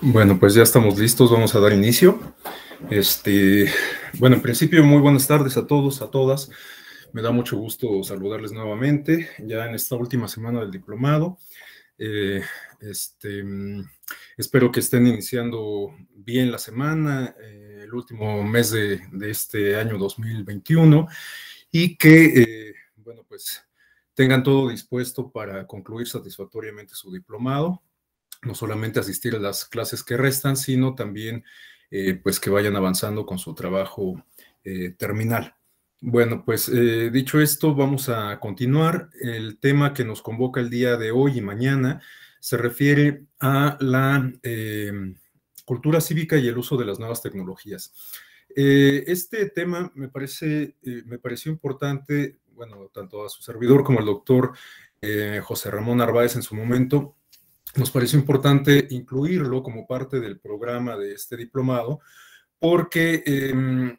Bueno, pues ya estamos listos, vamos a dar inicio. Este, bueno, en principio, muy buenas tardes a todos, a todas. Me da mucho gusto saludarles nuevamente, ya en esta última semana del diplomado. Eh, este, mm, espero que estén iniciando bien la semana, eh, el último mes de, este año 2021, y que, eh, bueno, pues tengan todo dispuesto para concluir satisfactoriamente su diplomado no solamente asistir a las clases que restan, sino también eh, pues que vayan avanzando con su trabajo eh, terminal. Bueno, pues eh, dicho esto, vamos a continuar. El tema que nos convoca el día de hoy y mañana se refiere a la em, cultura cívica y el uso de las nuevas tecnologías. este tema me, parece, me pareció importante, bueno, tanto a su servidor como al doctor José Ramón narváez en su momento, nos pareció importante incluirlo como parte del programa de este diplomado, porque em,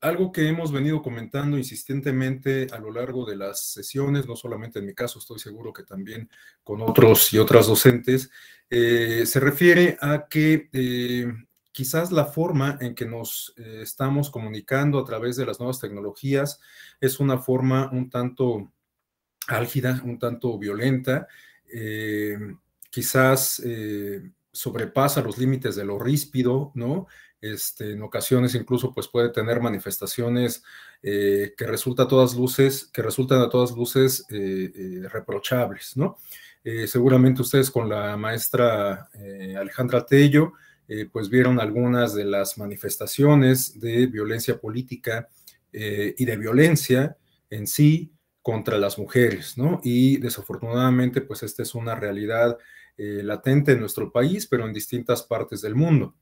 algo que hemos venido comentando insistentemente a lo largo de las sesiones, no solamente en mi caso, estoy seguro que también con otros y otras docentes, eh, se refiere a que em, quizás la forma en que nos eh, estamos comunicando a través de las nuevas tecnologías es una forma un tanto álgida, un tanto violenta. Em, quizás eh, sobrepasa los límites de lo ríspido, ¿no? Este, en ocasiones incluso pues puede tener manifestaciones eh, que resulta todas luces, que resultan a todas luces eh, reprochables, ¿no? seguramente ustedes con la maestra Alejandra Tello pues vieron algunas de las manifestaciones de violencia política y de violencia en sí contra las mujeres, ¿no? Y desafortunadamente pues esta es una realidad eh, latente en nuestro país, pero en distintas partes del mundo.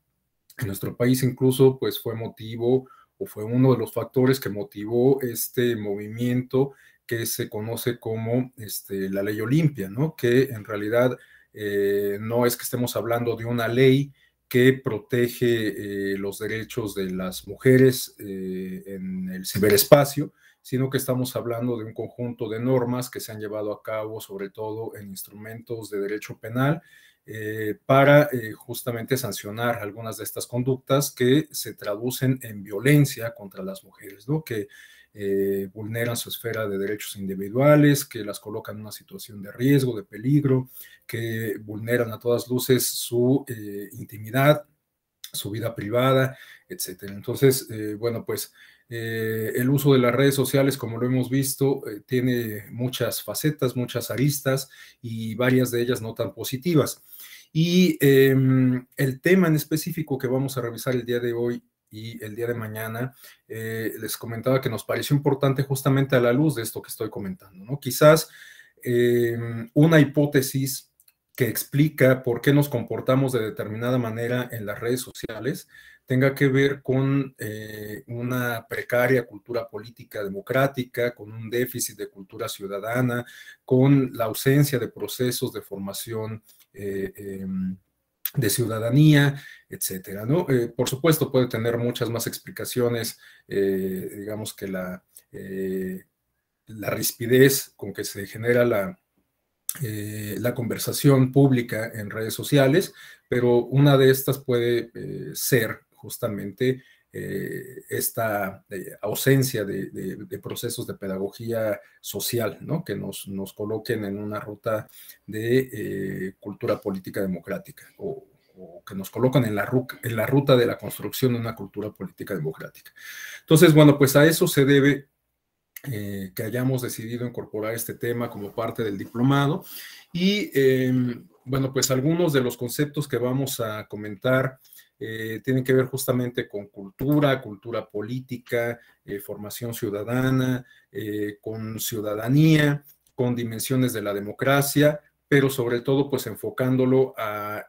En nuestro país incluso pues fue motivo o fue uno de los factores que motivó este movimiento que se conoce como este, la ley Olimpia, ¿no? que en realidad eh, no es que estemos hablando de una ley que protege eh, los derechos de las mujeres en el ciberespacio, sino que estamos hablando de un conjunto de normas que se han llevado a cabo, sobre todo en instrumentos de derecho penal, eh, para eh, justamente sancionar algunas de estas conductas que se traducen en violencia contra las mujeres, ¿no? que eh, vulneran su esfera de derechos individuales, que las colocan en una situación de riesgo, de peligro, que vulneran a todas luces su intimidad, su vida privada, etc. Entonces, bueno, pues eh, el uso de las redes sociales, como lo hemos visto, eh, tiene muchas facetas, muchas aristas y varias de ellas no tan positivas. Y em, el tema en específico que vamos a revisar el día de hoy y el día de mañana, eh, les comentaba que nos pareció importante justamente a la luz de esto que estoy comentando, ¿no? Quizás em, una hipótesis que explica por qué nos comportamos de determinada manera en las redes sociales, tenga que ver con eh, una precaria cultura política democrática, con un déficit de cultura ciudadana, con la ausencia de procesos de formación. Eh, em, de ciudadanía, etcétera, eh, por supuesto, puede tener muchas más explicaciones, digamos que la, la rispidez con que se genera la, la conversación pública en redes sociales, pero una de estas puede ser justamente eh, esta eh, ausencia de, procesos de pedagogía social, ¿no? que nos, coloquen en una ruta de eh, cultura política democrática o, que nos colocan en la, ruta de la construcción de una cultura política democrática. Entonces, bueno, pues a eso se debe que hayamos decidido incorporar este tema como parte del diplomado. Y bueno, pues algunos de los conceptos que vamos a comentar eh, tienen que ver justamente con cultura, cultura política, eh, formación ciudadana, eh, con ciudadanía, con dimensiones de la democracia, pero sobre todo pues enfocándolo a,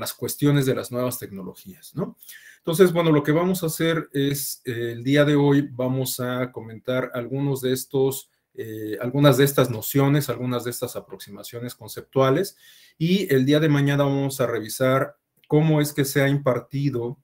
las cuestiones de las nuevas tecnologías, ¿no? Entonces, bueno, lo que vamos a hacer es, el día de hoy vamos a comentar algunas de estas nociones, algunas de estas aproximaciones conceptuales. Y el día de mañana vamos a revisar cómo es que se ha impartido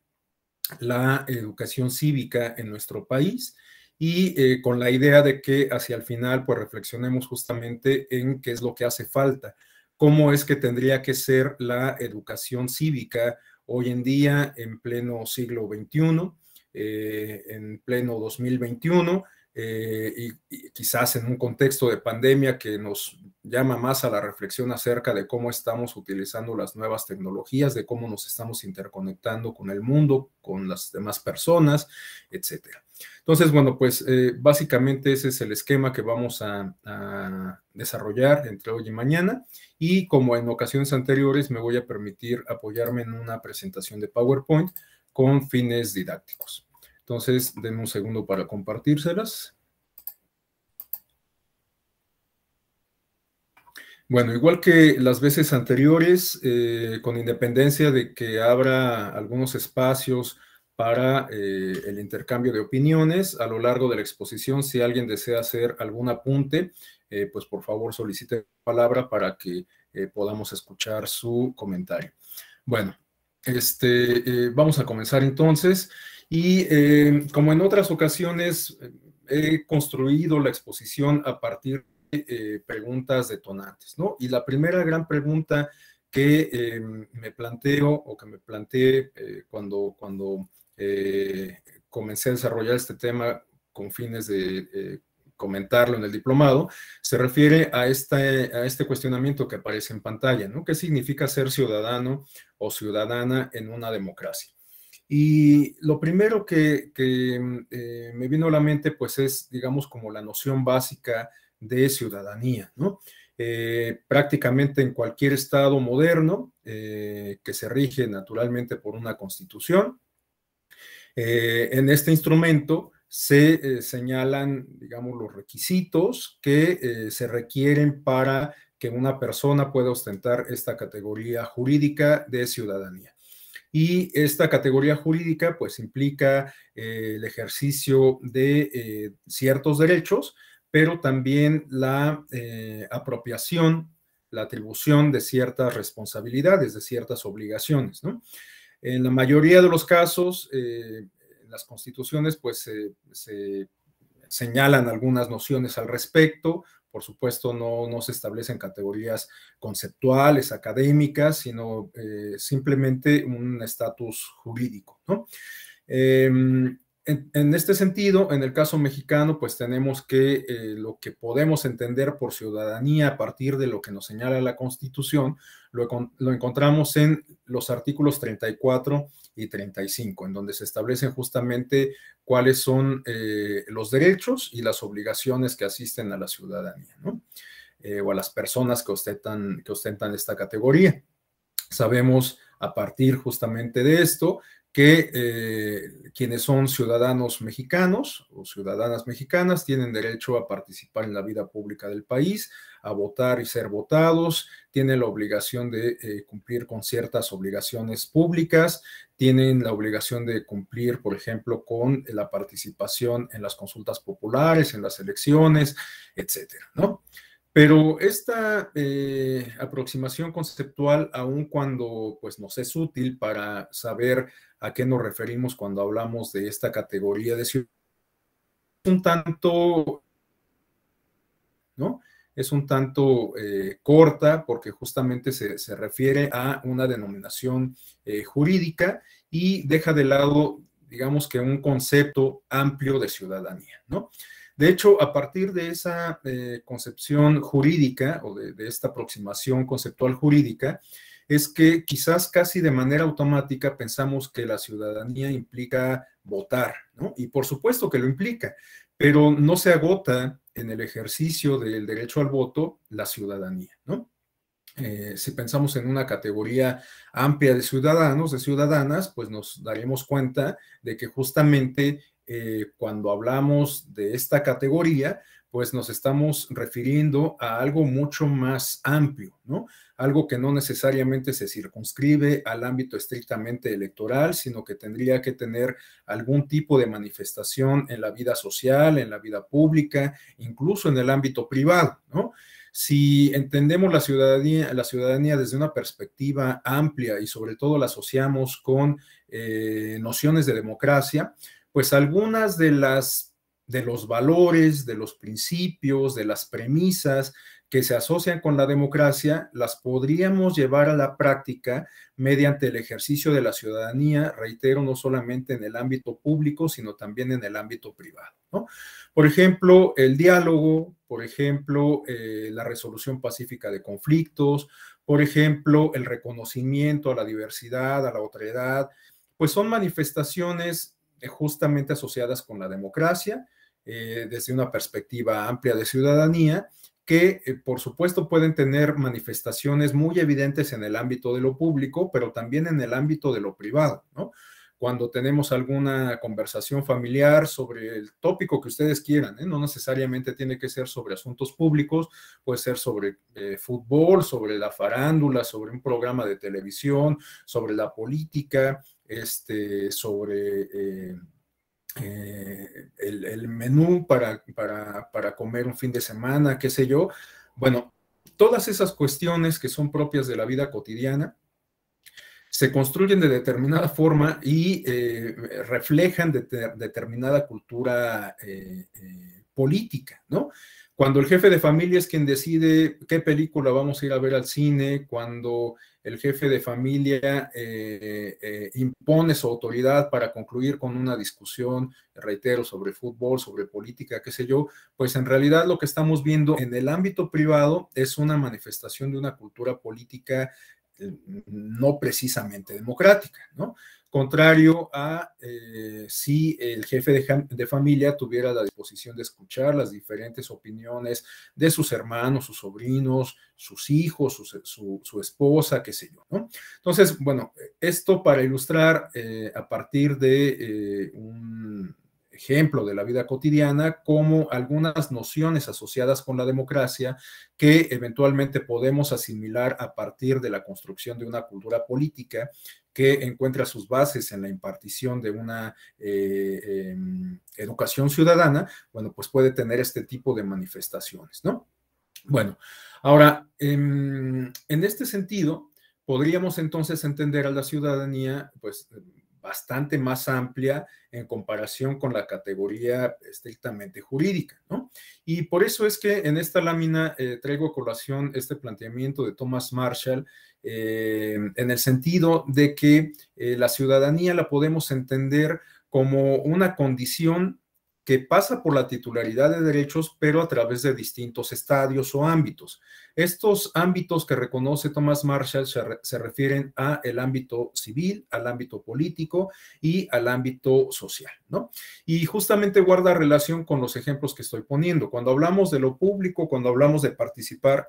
la educación cívica en nuestro país y eh, con la idea de que hacia el final pues reflexionemos justamente en qué es lo que hace falta, cómo es que tendría que ser la educación cívica hoy en día en pleno siglo XXI, eh, en pleno 2021 eh, y, quizás en un contexto de pandemia que nos llama más a la reflexión acerca de cómo estamos utilizando las nuevas tecnologías, de cómo nos estamos interconectando con el mundo, con las demás personas, etcétera. Entonces, bueno, pues eh, básicamente ese es el esquema que vamos a, desarrollar entre hoy y mañana. Y como en ocasiones anteriores, me voy a permitir apoyarme en una presentación de PowerPoint con fines didácticos. Entonces, denme un segundo para compartírselas. Bueno, igual que las veces anteriores, eh, con independencia de que abra algunos espacios para eh, el intercambio de opiniones a lo largo de la exposición, si alguien desea hacer algún apunte, eh, pues por favor solicite palabra para que podamos escuchar su comentario. Bueno, este, vamos a comenzar entonces. Y eh, como en otras ocasiones, eh, he construido la exposición a partir de eh, preguntas detonantes, ¿no? Y la primera gran pregunta que me planteo o que me planteé cuando, cuando comencé a desarrollar este tema con fines de comentarlo en el diplomado, se refiere a este, a este cuestionamiento que aparece en pantalla, ¿no? ¿Qué significa ser ciudadano o ciudadana en una democracia? Y lo primero que, mm, eh, me vino a la mente, pues es, digamos, como la noción básica de ciudadanía, ¿no? Eh, prácticamente en cualquier estado moderno eh, que se rige naturalmente por una constitución. en este instrumento se señalan, digamos, los requisitos que se requieren para que una persona pueda ostentar esta categoría jurídica de ciudadanía. Y esta categoría jurídica pues implica eh, el ejercicio de eh, ciertos derechos, pero también la eh, apropiación, la atribución de ciertas responsabilidades, de ciertas obligaciones. ¿no? En la mayoría de los casos, en las constituciones pues se señalan algunas nociones al respecto, por supuesto, no, se establecen categorías conceptuales, académicas, sino eh, simplemente un estatus jurídico. Em, en, este sentido, en el caso mexicano, pues tenemos que eh, lo que podemos entender por ciudadanía a partir de lo que nos señala la Constitución, lo, encontramos en los artículos 34 y 35, en donde se establecen justamente cuáles son eh, los derechos y las obligaciones que asisten a la ciudadanía, ¿no? Eh, o a las personas que ostentan, que ostentan esta categoría. Sabemos a partir justamente de esto que eh, quienes son ciudadanos mexicanos o ciudadanas mexicanas tienen derecho a participar en la vida pública del país, a votar y ser votados, tienen la obligación de eh, cumplir con ciertas obligaciones públicas, tienen la obligación de cumplir, por ejemplo, con la participación en las consultas populares, en las elecciones, etcétera, ¿no? Pero esta eh, aproximación conceptual, aun cuando pues, nos es útil para saber a qué nos referimos cuando hablamos de esta categoría de ciudadanía, es un tanto, ¿no? Es un tanto eh, corta porque justamente se, refiere a una denominación eh, jurídica y deja de lado, digamos que un concepto amplio de ciudadanía, ¿no? De hecho, a partir de esa eh, concepción jurídica o de, esta aproximación conceptual jurídica, es que quizás casi de manera automática pensamos que la ciudadanía implica votar, ¿no? Y por supuesto que lo implica, pero no se agota en el ejercicio del derecho al voto la ciudadanía, ¿no? Eh, si pensamos en una categoría amplia de ciudadanos, de ciudadanas, pues nos daremos cuenta de que justamente eh, cuando hablamos de esta categoría, pues nos estamos refiriendo a algo mucho más amplio, ¿no? Algo que no necesariamente se circunscribe al ámbito estrictamente electoral, sino que tendría que tener algún tipo de manifestación en la vida social, en la vida pública, incluso en el ámbito privado, ¿no? Si entendemos la ciudadanía, la ciudadanía desde una perspectiva amplia y sobre todo la asociamos con eh, nociones de democracia, pues algunas de las de los valores, de los principios, de las premisas que se asocian con la democracia, las podríamos llevar a la práctica mediante el ejercicio de la ciudadanía, reitero, no solamente en el ámbito público, sino también en el ámbito privado. ¿no? Por ejemplo, el diálogo, por ejemplo, eh, la resolución pacífica de conflictos, por ejemplo, el reconocimiento a la diversidad, a la edad pues son manifestaciones eh, justamente asociadas con la democracia, eh, desde una perspectiva amplia de ciudadanía, que eh, por supuesto pueden tener manifestaciones muy evidentes en el ámbito de lo público, pero también en el ámbito de lo privado, ¿no? Cuando tenemos alguna conversación familiar sobre el tópico que ustedes quieran, no necesariamente tiene que ser sobre asuntos públicos, puede ser sobre fútbol, sobre la farándula, sobre un programa de televisión, sobre la política, este, sobre eh, eh, el, menú para, para, comer un fin de semana, qué sé yo. Bueno, todas esas cuestiones que son propias de la vida cotidiana se construyen de determinada forma y eh, reflejan determinada cultura política, ¿no? cuando el jefe de familia es quien decide qué película vamos a ir a ver al cine, cuando el jefe de familia eh, eh, impone su autoridad para concluir con una discusión, reitero, sobre fútbol, sobre política, qué sé yo, pues en realidad lo que estamos viendo en el ámbito privado es una manifestación de una cultura política eh, no precisamente democrática, ¿no? contrario a eh, si el jefe de, familia tuviera la disposición de escuchar las diferentes opiniones de sus hermanos, sus sobrinos, sus hijos, su, esposa, qué sé yo, Entonces, bueno, esto para ilustrar eh, a partir de eh, un, ejemplo de la vida cotidiana, como algunas nociones asociadas con la democracia que eventualmente podemos asimilar a partir de la construcción de una cultura política que encuentra sus bases en la impartición de una eh, em, educación ciudadana, bueno, pues puede tener este tipo de manifestaciones, ¿no? Bueno, ahora, en, em, en este sentido, podríamos entonces entender a la ciudadanía, pues em, bastante más amplia en comparación con la categoría estrictamente jurídica, ¿no? Y por eso es que en esta lámina eh, traigo a colación este planteamiento de Thomas Marshall eh, en el sentido de que eh, la ciudadanía la podemos entender como una condición que pasa por la titularidad de derechos, pero a través de distintos estadios o ámbitos. Estos ámbitos que reconoce Thomas Marshall se, refieren a el ámbito civil, al ámbito político y al ámbito social, ¿no? Y justamente guarda relación con los ejemplos que estoy poniendo. Cuando hablamos de lo público, cuando hablamos de participar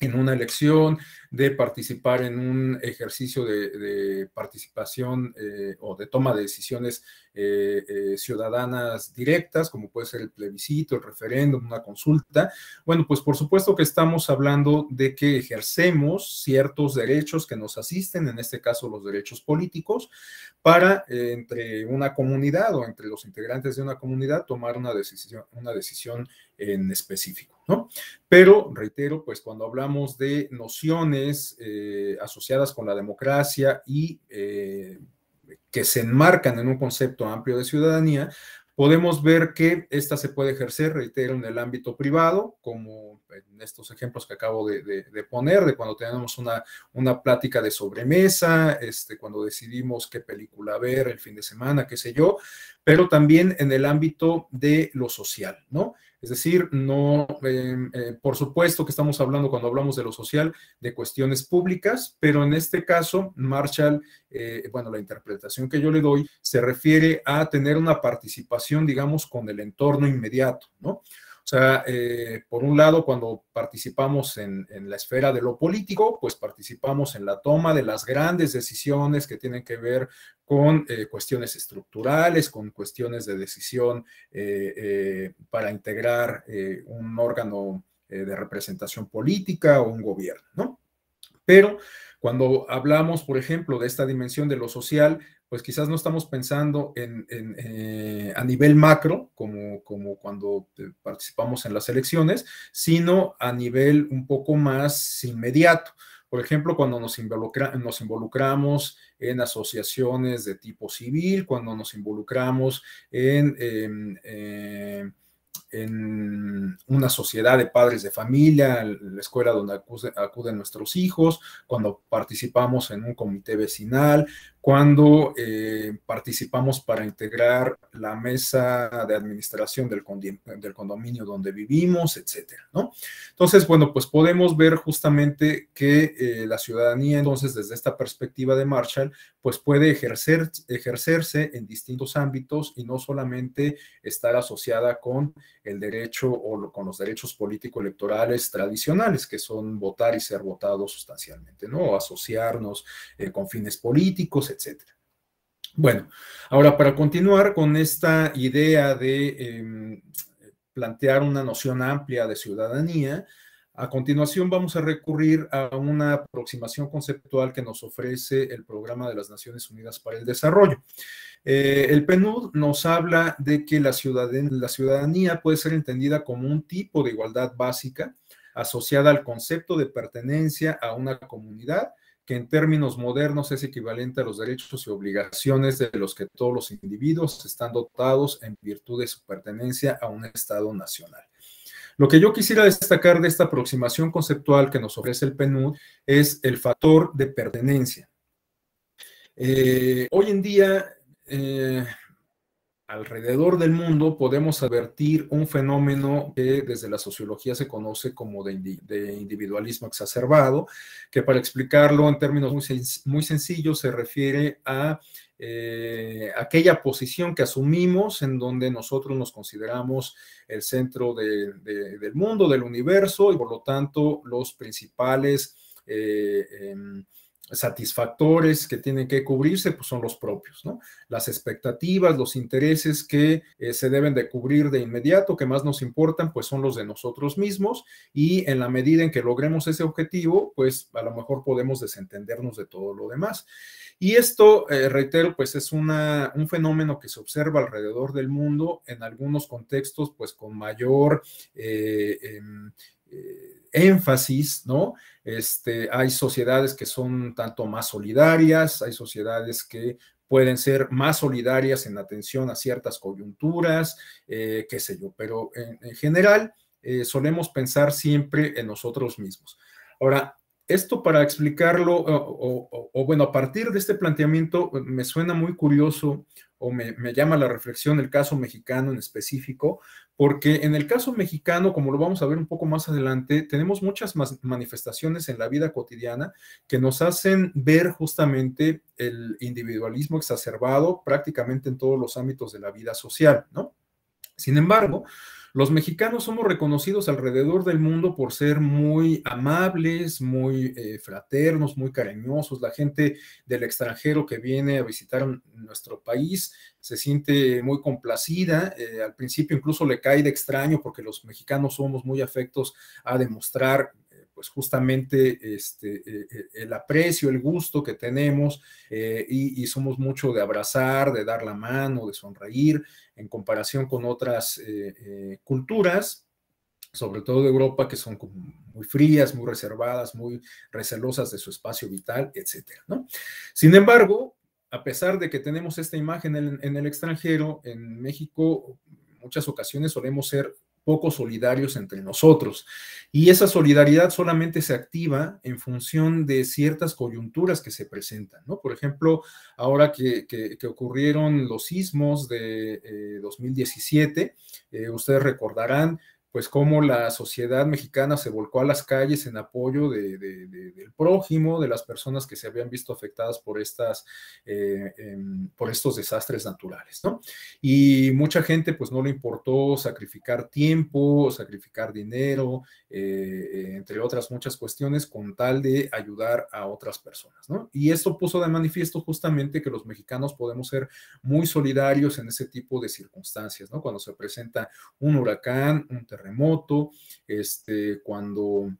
en una elección, de participar en un ejercicio de, participación eh, o de toma de decisiones eh, eh, ciudadanas directas, como puede ser el plebiscito, el referéndum, una consulta. Bueno, pues por supuesto que estamos hablando de que ejercemos ciertos derechos que nos asisten, en este caso los derechos políticos, para entre una comunidad o entre los integrantes de una comunidad tomar una decisión, una decisión en específico, ¿no? Pero, reitero, pues cuando hablamos de nociones, eh, asociadas con la democracia y eh, que se enmarcan en un concepto amplio de ciudadanía, podemos ver que esta se puede ejercer, reitero, en el ámbito privado, como en estos ejemplos que acabo de, poner, de cuando tenemos una, una plática de sobremesa, este, cuando decidimos qué película ver el fin de semana, qué sé yo, pero también en el ámbito de lo social, ¿no? Es decir, no, em, eh, por supuesto que estamos hablando cuando hablamos de lo social de cuestiones públicas, pero en este caso, Marshall, eh, bueno, la interpretación que yo le doy se refiere a tener una participación, digamos, con el entorno inmediato, ¿no? O sea, eh, por un lado, cuando participamos en, la esfera de lo político, pues participamos en la toma de las grandes decisiones que tienen que ver con eh, cuestiones estructurales, con cuestiones de decisión eh, para integrar un órgano de representación política o un gobierno, ¿no? Pero cuando hablamos, por ejemplo, de esta dimensión de lo social, pues quizás no estamos pensando en, eh, a nivel macro, como, como cuando eh, participamos en las elecciones, sino a nivel un poco más inmediato. Por ejemplo, cuando nos, involucramos en asociaciones de tipo civil, cuando nos involucramos en... Em, eh, en una sociedad de padres de familia, la escuela donde acuden nuestros hijos, cuando participamos en un comité vecinal, cuando eh, participamos para integrar la mesa de administración del, del condominio donde vivimos, etcétera, ¿no? Entonces, bueno, pues podemos ver justamente que eh, la ciudadanía, entonces, desde esta perspectiva de Marshall, pues puede ejercer, ejercerse en distintos ámbitos y no solamente estar asociada con el derecho o con los derechos político-electorales tradicionales, que son votar y ser votado sustancialmente, ¿no? asociarnos eh, con fines políticos, etcétera. Bueno, ahora para continuar con esta idea de em, plantear una noción amplia de ciudadanía, a continuación vamos a recurrir a una aproximación conceptual que nos ofrece el Programa de las Naciones Unidas para el Desarrollo. Eh, el PNUD nos habla de que la ciudadanía, puede ser entendida como un tipo de igualdad básica asociada al concepto de pertenencia a una comunidad que en términos modernos es equivalente a los derechos y obligaciones de los que todos los individuos están dotados en virtud de su pertenencia a un Estado nacional. Lo que yo quisiera destacar de esta aproximación conceptual que nos ofrece el PNUD es el factor de pertenencia. Eh, hoy en día eh, alrededor del mundo podemos advertir un fenómeno que desde la sociología se conoce como de, individualismo exacerbado, que para explicarlo en términos muy, sencillos se refiere a eh, aquella posición que asumimos en donde nosotros nos consideramos el centro del mundo, del universo, y por lo tanto los principales... Eh, em, satisfactores que tienen que cubrirse, pues son los propios, ¿no? Las expectativas, los intereses que eh, se deben de cubrir de inmediato, que más nos importan, pues son los de nosotros mismos y en la medida en que logremos ese objetivo, pues a lo mejor podemos desentendernos de todo lo demás. Y esto, eh, reitero, pues es una, un fenómeno que se observa alrededor del mundo, en algunos contextos, pues con mayor... Eh, em, énfasis, ¿no? Este, hay sociedades que son tanto más solidarias, hay sociedades que pueden ser más solidarias en atención a ciertas coyunturas, eh, qué sé yo, pero en, general eh, solemos pensar siempre en nosotros mismos. Ahora, esto para explicarlo, o, bueno, a partir de este planteamiento eh, me suena muy curioso o me, llama la reflexión el caso mexicano en específico, porque en el caso mexicano, como lo vamos a ver un poco más adelante, tenemos muchas más manifestaciones en la vida cotidiana que nos hacen ver justamente el individualismo exacerbado prácticamente en todos los ámbitos de la vida social, ¿no? Sin embargo, los mexicanos somos reconocidos alrededor del mundo por ser muy amables, muy eh, fraternos, muy cariñosos. La gente del extranjero que viene a visitar nuestro país se siente muy complacida. Eh, al principio incluso le cae de extraño porque los mexicanos somos muy afectos a demostrar pues, justamente este, eh, eh, el aprecio, el gusto que tenemos eh, y, somos mucho de abrazar, de dar la mano, de sonreír en comparación con otras culturas sobre todo de Europa, que son muy frías, muy reservadas, muy recelosas de su espacio vital, etcétera, Sin embargo, a pesar de que tenemos esta imagen en el extranjero, en México muchas ocasiones solemos ser poco solidarios entre nosotros. Y esa solidaridad solamente se activa en función de ciertas coyunturas que se presentan, ¿no? Por ejemplo, ahora que, que, ocurrieron los sismos de 2017, eh, eh, ustedes recordarán, pues cómo la sociedad mexicana se volcó a las calles en apoyo del prójimo, de las personas que se habían visto afectadas por, estas, eh, em, por estos desastres naturales, ¿no? Y mucha gente pues no le importó sacrificar tiempo, sacrificar dinero, eh, entre otras muchas cuestiones, con tal de ayudar a otras personas, ¿no? Y esto puso de manifiesto justamente que los mexicanos podemos ser muy solidarios en ese tipo de circunstancias, ¿no? Cuando se presenta un huracán, un terremoto, remoto, este, cuando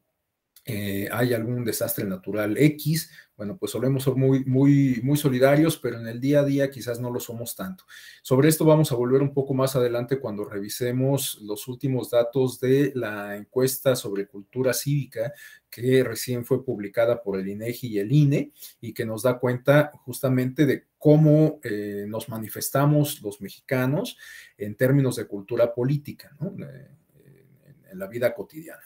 eh, hay algún desastre natural X, bueno, pues solemos ser muy, muy, muy solidarios, pero en el día a día quizás no lo somos tanto. Sobre esto vamos a volver un poco más adelante cuando revisemos los últimos datos de la encuesta sobre cultura cívica que recién fue publicada por el INEGI y el INE y que nos da cuenta justamente de cómo eh, nos manifestamos los mexicanos en términos de cultura política, ¿no? Eh, en la vida cotidiana.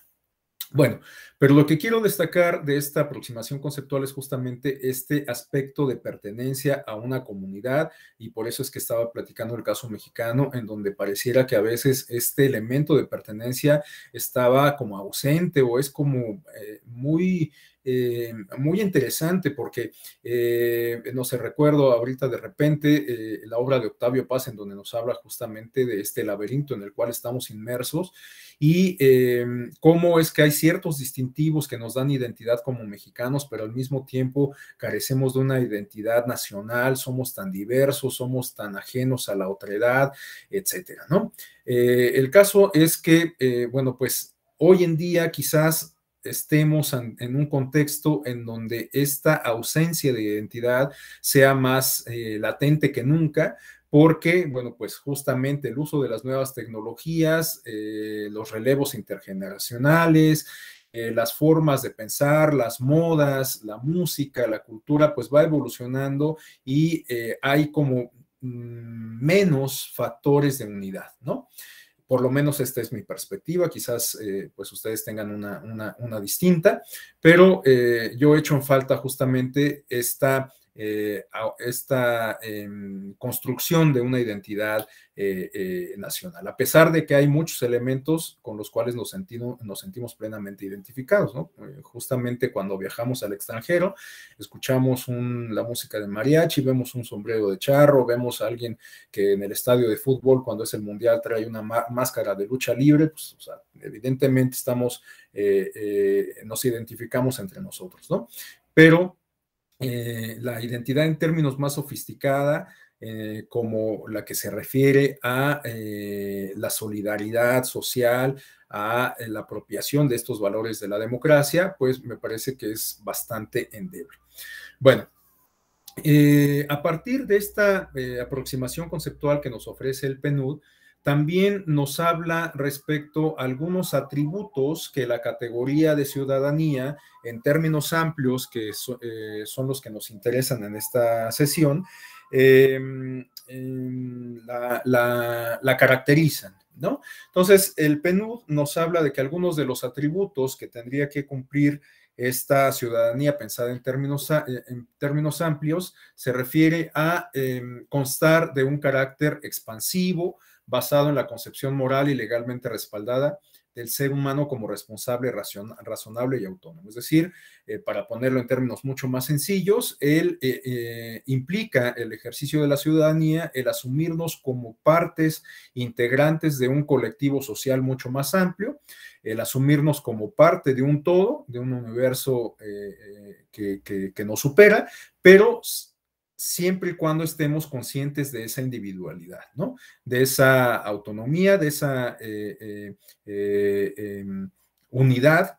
Bueno, pero lo que quiero destacar de esta aproximación conceptual es justamente este aspecto de pertenencia a una comunidad y por eso es que estaba platicando el caso mexicano en donde pareciera que a veces este elemento de pertenencia estaba como ausente o es como eh, muy eh, muy interesante porque, eh, no sé, recuerdo ahorita de repente eh, la obra de Octavio Paz en donde nos habla justamente de este laberinto en el cual estamos inmersos y cómo es que hay ciertos distintivos que nos dan identidad como mexicanos, pero al mismo tiempo carecemos de una identidad nacional, somos tan diversos, somos tan ajenos a la otredad, etcétera, ¿no? el caso es que, bueno, pues hoy en día quizás estemos en, un contexto en donde esta ausencia de identidad sea más eh, latente que nunca, porque, bueno, pues justamente el uso de las nuevas tecnologías, eh, los relevos intergeneracionales, eh, las formas de pensar, las modas, la música, la cultura, pues va evolucionando y hay como mm, menos factores de unidad, ¿no? por lo menos esta es mi perspectiva, quizás eh, pues ustedes tengan una, distinta, pero eh, yo he hecho en falta justamente esta eh, esta em, construcción de una identidad eh, eh, nacional, a pesar de que hay muchos elementos con los cuales nos, sentimos plenamente identificados. ¿no? justamente cuando viajamos al extranjero, escuchamos la música de mariachi, vemos un sombrero de charro, vemos a alguien que en el estadio de fútbol, cuando es el mundial, trae una máscara de lucha libre, pues evidentemente estamos, nos identificamos entre nosotros, ¿no? Pero eh, la identidad en términos más sofisticada, eh, como la que se refiere a eh, la solidaridad social, a la apropiación de estos valores de la democracia, pues me parece que es bastante endeble. Bueno, a partir de esta aproximación conceptual que nos ofrece el PNUD, también nos habla respecto a algunos atributos que la categoría de ciudadanía, en términos amplios, que eh, son los que nos interesan en esta sesión, em, em, la, caracterizan. ¿no? Entonces, el PNUD nos habla de que algunos de los atributos que tendría que cumplir esta ciudadanía pensada en términos, eh, en términos amplios se refiere a em, constar de un carácter expansivo, basado en la concepción moral y legalmente respaldada del ser humano como responsable, razonable y autónomo. Es decir, eh, para ponerlo en términos mucho más sencillos, él eh, eh, implica el ejercicio de la ciudadanía, el asumirnos como partes integrantes de un colectivo social mucho más amplio, el asumirnos como parte de un todo, de un universo que, que nos supera, pero siempre y cuando estemos conscientes de esa individualidad, ¿no? De esa autonomía, de esa eh, eh, eh, em, unidad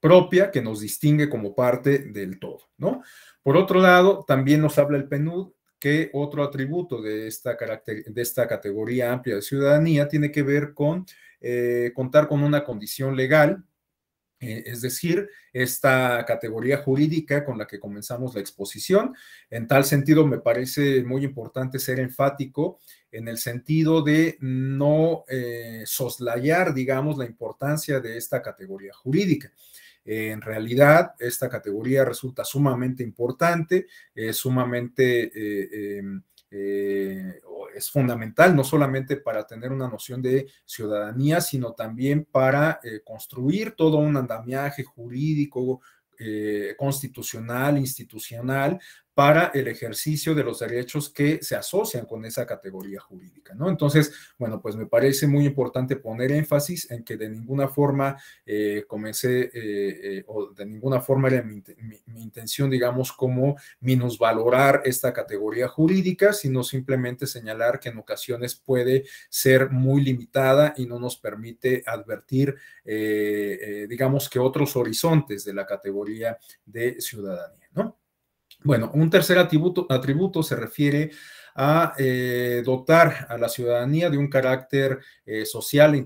propia que nos distingue como parte del todo, ¿no? Por otro lado, también nos habla el PNUD que otro atributo de esta, categoría amplia de ciudadanía tiene que ver con contar con una condición legal eh, es decir, esta categoría jurídica con la que comenzamos la exposición. En tal sentido, me parece muy importante ser enfático en el sentido de no eh, soslayar, digamos, la importancia de esta categoría jurídica. Eh, en realidad, esta categoría resulta sumamente importante, Es sumamente em, eh, es fundamental, no solamente para tener una noción de ciudadanía, sino también para eh, construir todo un andamiaje jurídico, eh, constitucional, institucional, para el ejercicio de los derechos que se asocian con esa categoría jurídica, ¿no? Entonces, bueno, pues me parece muy importante poner énfasis en que de ninguna forma eh, comencé eh, eh, o de ninguna forma era mi, mi, intención, digamos, como minusvalorar esta categoría jurídica, sino simplemente señalar que en ocasiones puede ser muy limitada y no nos permite advertir, digamos, que otros horizontes de la categoría de ciudadanía, ¿no? Bueno, un tercer atributo, se refiere a eh, dotar a la ciudadanía de un carácter eh, social e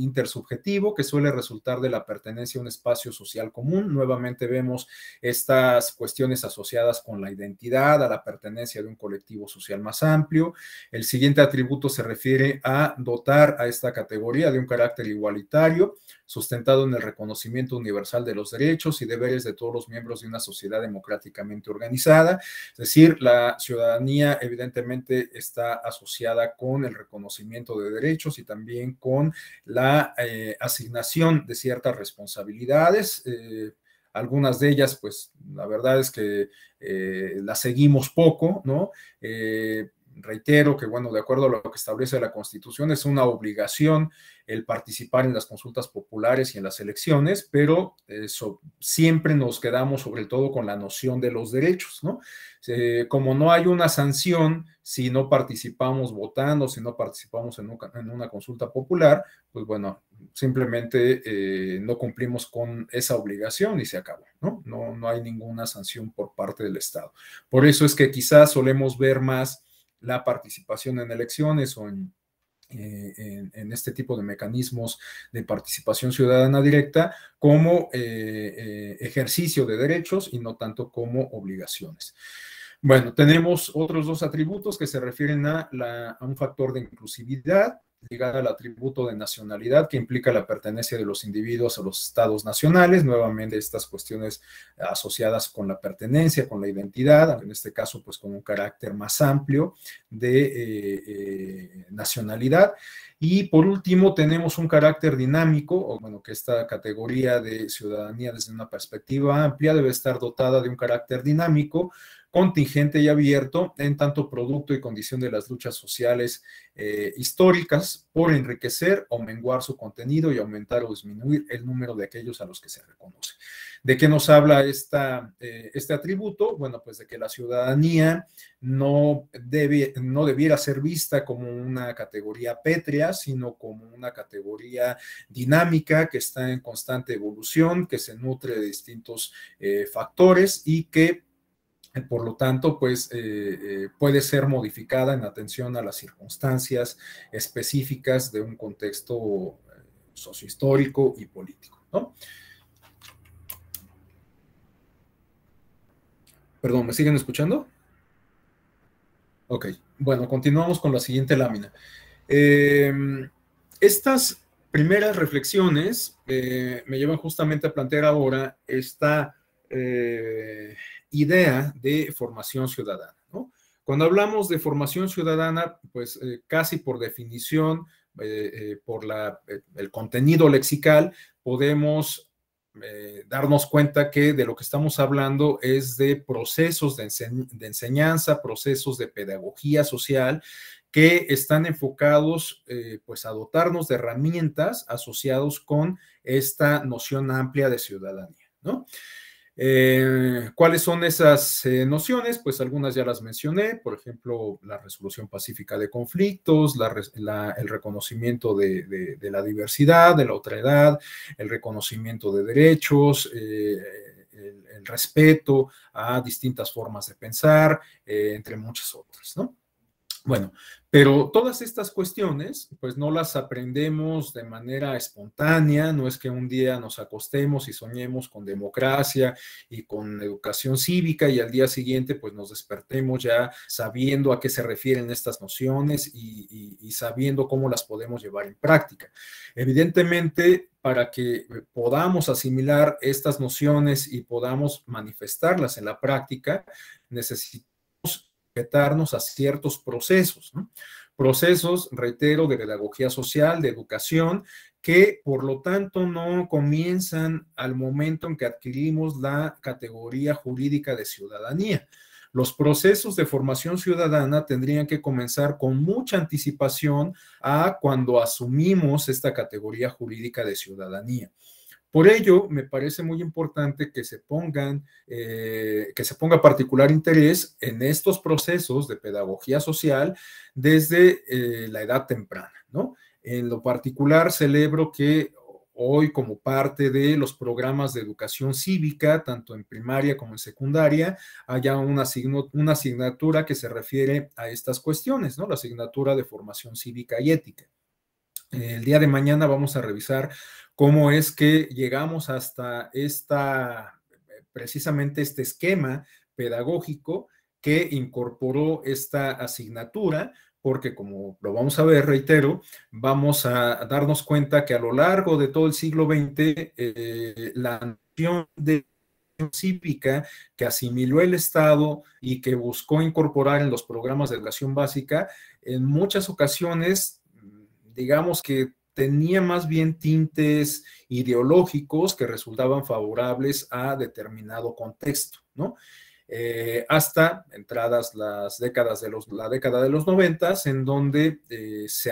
intersubjetivo que suele resultar de la pertenencia a un espacio social común. Nuevamente vemos estas cuestiones asociadas con la identidad, a la pertenencia de un colectivo social más amplio. El siguiente atributo se refiere a dotar a esta categoría de un carácter igualitario sustentado en el reconocimiento universal de los derechos y deberes de todos los miembros de una sociedad democráticamente organizada. Es decir, la ciudadanía evidentemente está asociada con el reconocimiento de derechos y también con la eh, asignación de ciertas responsabilidades. Eh, algunas de ellas, pues la verdad es que eh, las seguimos poco, ¿no? reitero que, bueno, de acuerdo a lo que establece la Constitución, es una obligación el participar en las consultas populares y en las elecciones, pero eso, siempre nos quedamos sobre todo con la noción de los derechos, ¿no? Eh, como no hay una sanción si no participamos votando, si no participamos en, una consulta popular, pues bueno, simplemente eh, no cumplimos con esa obligación y se acabó, ¿no? ¿no? No hay ninguna sanción por parte del Estado. Por eso es que quizás solemos ver más la participación en elecciones o eh, en, en, este tipo de mecanismos de participación ciudadana directa como eh, eh, ejercicio de derechos y no tanto como obligaciones. Bueno, tenemos otros dos atributos que se refieren a, a un factor de inclusividad ligada al atributo de nacionalidad que implica la pertenencia de los individuos a los estados nacionales, nuevamente estas cuestiones asociadas con la pertenencia, con la identidad, en este caso pues con un carácter más amplio de eh, eh, nacionalidad. Y por último tenemos un carácter dinámico, o bueno, que esta categoría de ciudadanía desde una perspectiva amplia debe estar dotada de un carácter dinámico, contingente y abierto en tanto producto y condición de las luchas sociales eh, históricas por enriquecer o menguar su contenido y aumentar o disminuir el número de aquellos a los que se reconoce. ¿De qué nos habla eh, este atributo? Bueno, pues de que la ciudadanía no, debe, no debiera ser vista como una categoría pétrea, sino como una categoría dinámica que está en constante evolución, que se nutre de distintos eh, factores y que por lo tanto, pues eh, eh, puede ser modificada en atención a las circunstancias específicas de un contexto eh, sociohistórico y político. Perdón, ¿me siguen escuchando? Ok, bueno, continuamos con la siguiente lámina. Em, estas primeras reflexiones me llevan justamente a plantear ahora esta eh, idea de formación ciudadana. Cuando hablamos de formación ciudadana, pues eh, casi por definición, eh, por el contenido lexical, podemos darnos cuenta que de lo que estamos hablando es de procesos de, enseñanza, procesos de pedagogía social que están enfocados pues a dotarnos de herramientas asociados con esta noción amplia de ciudadanía, ¿no? Eh, ¿Cuáles son esas eh, nociones? Pues algunas ya las mencioné, por ejemplo, la resolución pacífica de conflictos, el reconocimiento de, la diversidad, de la otra edad, el reconocimiento de derechos. Eh, el, el, respeto a distintas formas de pensar, entre muchas otras, ¿no? Bueno, pero todas estas cuestiones, pues no las aprendemos de manera espontánea, no es que un día nos acostemos y soñemos con democracia y con educación cívica y al día siguiente pues nos despertemos ya sabiendo a qué se refieren estas nociones y, y sabiendo cómo las podemos llevar en práctica. Evidentemente, para que podamos asimilar estas nociones y podamos manifestarlas en la práctica, necesitamos a ciertos procesos, ¿no? procesos, reitero, de pedagogía social, de educación, que por lo tanto no comienzan al momento en que adquirimos la categoría jurídica de ciudadanía. Los procesos de formación ciudadana tendrían que comenzar con mucha anticipación a cuando asumimos esta categoría jurídica de ciudadanía. Por ello, me parece muy importante que se pongan, eh, que se ponga particular interés en estos procesos de pedagogía social desde eh, la edad temprana, En lo particular, celebro que hoy como parte de los programas de educación cívica, tanto en primaria como en secundaria, haya una, una asignatura que se refiere a estas cuestiones, ¿no? La asignatura de formación cívica y ética. El día de mañana vamos a revisar cómo es que llegamos hasta esta, precisamente este esquema pedagógico que incorporó esta asignatura, porque como lo vamos a ver, reitero, vamos a darnos cuenta que a lo largo de todo el siglo XX, eh, la noción de cívica que asimiló el Estado y que buscó incorporar en los programas de educación básica, en muchas ocasiones, digamos que tenía más bien tintes ideológicos que resultaban favorables a determinado contexto, ¿no? Eh, hasta entradas las décadas de los, la década de los noventas, en donde eh, se,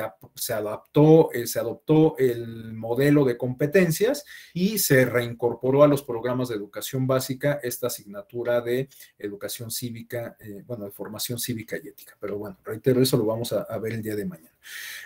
adaptó, eh, se adoptó el modelo de competencias y se reincorporó a los programas de educación básica esta asignatura de educación cívica, bueno, de formación cívica y ética. Pero bueno, reitero, eso lo vamos a ver el día de mañana.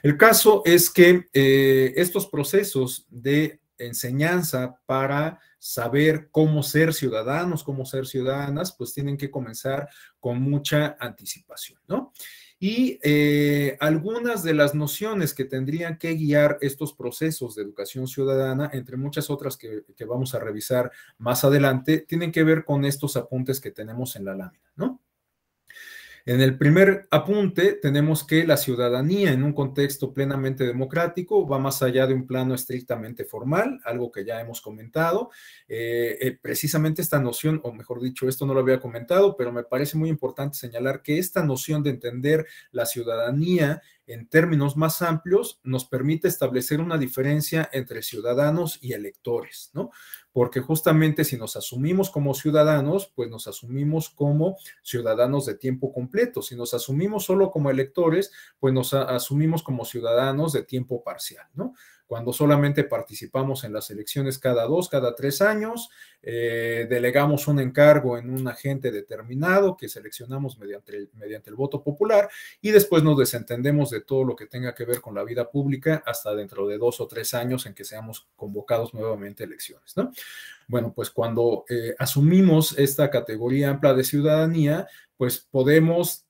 El caso es que eh, estos procesos de enseñanza para saber cómo ser ciudadanos, cómo ser ciudadanas, pues tienen que comenzar con mucha anticipación, ¿no? Y eh, algunas de las nociones que tendrían que guiar estos procesos de educación ciudadana, entre muchas otras que vamos a revisar más adelante, tienen que ver con estos apuntes que tenemos en la lámina, ¿no? En el primer apunte tenemos que la ciudadanía en un contexto plenamente democrático va más allá de un plano estrictamente formal, algo que ya hemos comentado. Eh, eh, precisamente esta noción, o mejor dicho, esto no lo había comentado, pero me parece muy importante señalar que esta noción de entender la ciudadanía en términos más amplios, nos permite establecer una diferencia entre ciudadanos y electores, ¿no? Porque justamente si nos asumimos como ciudadanos, pues nos asumimos como ciudadanos de tiempo completo. Si nos asumimos solo como electores, pues nos asumimos como ciudadanos de tiempo parcial, ¿no? cuando solamente participamos en las elecciones cada dos, cada tres años, eh, delegamos un encargo en un agente determinado que seleccionamos mediante el, voto popular y después nos desentendemos de todo lo que tenga que ver con la vida pública hasta dentro de dos o tres años en que seamos convocados nuevamente a elecciones. Bueno, pues cuando eh, asumimos esta categoría amplia de ciudadanía, pues podemos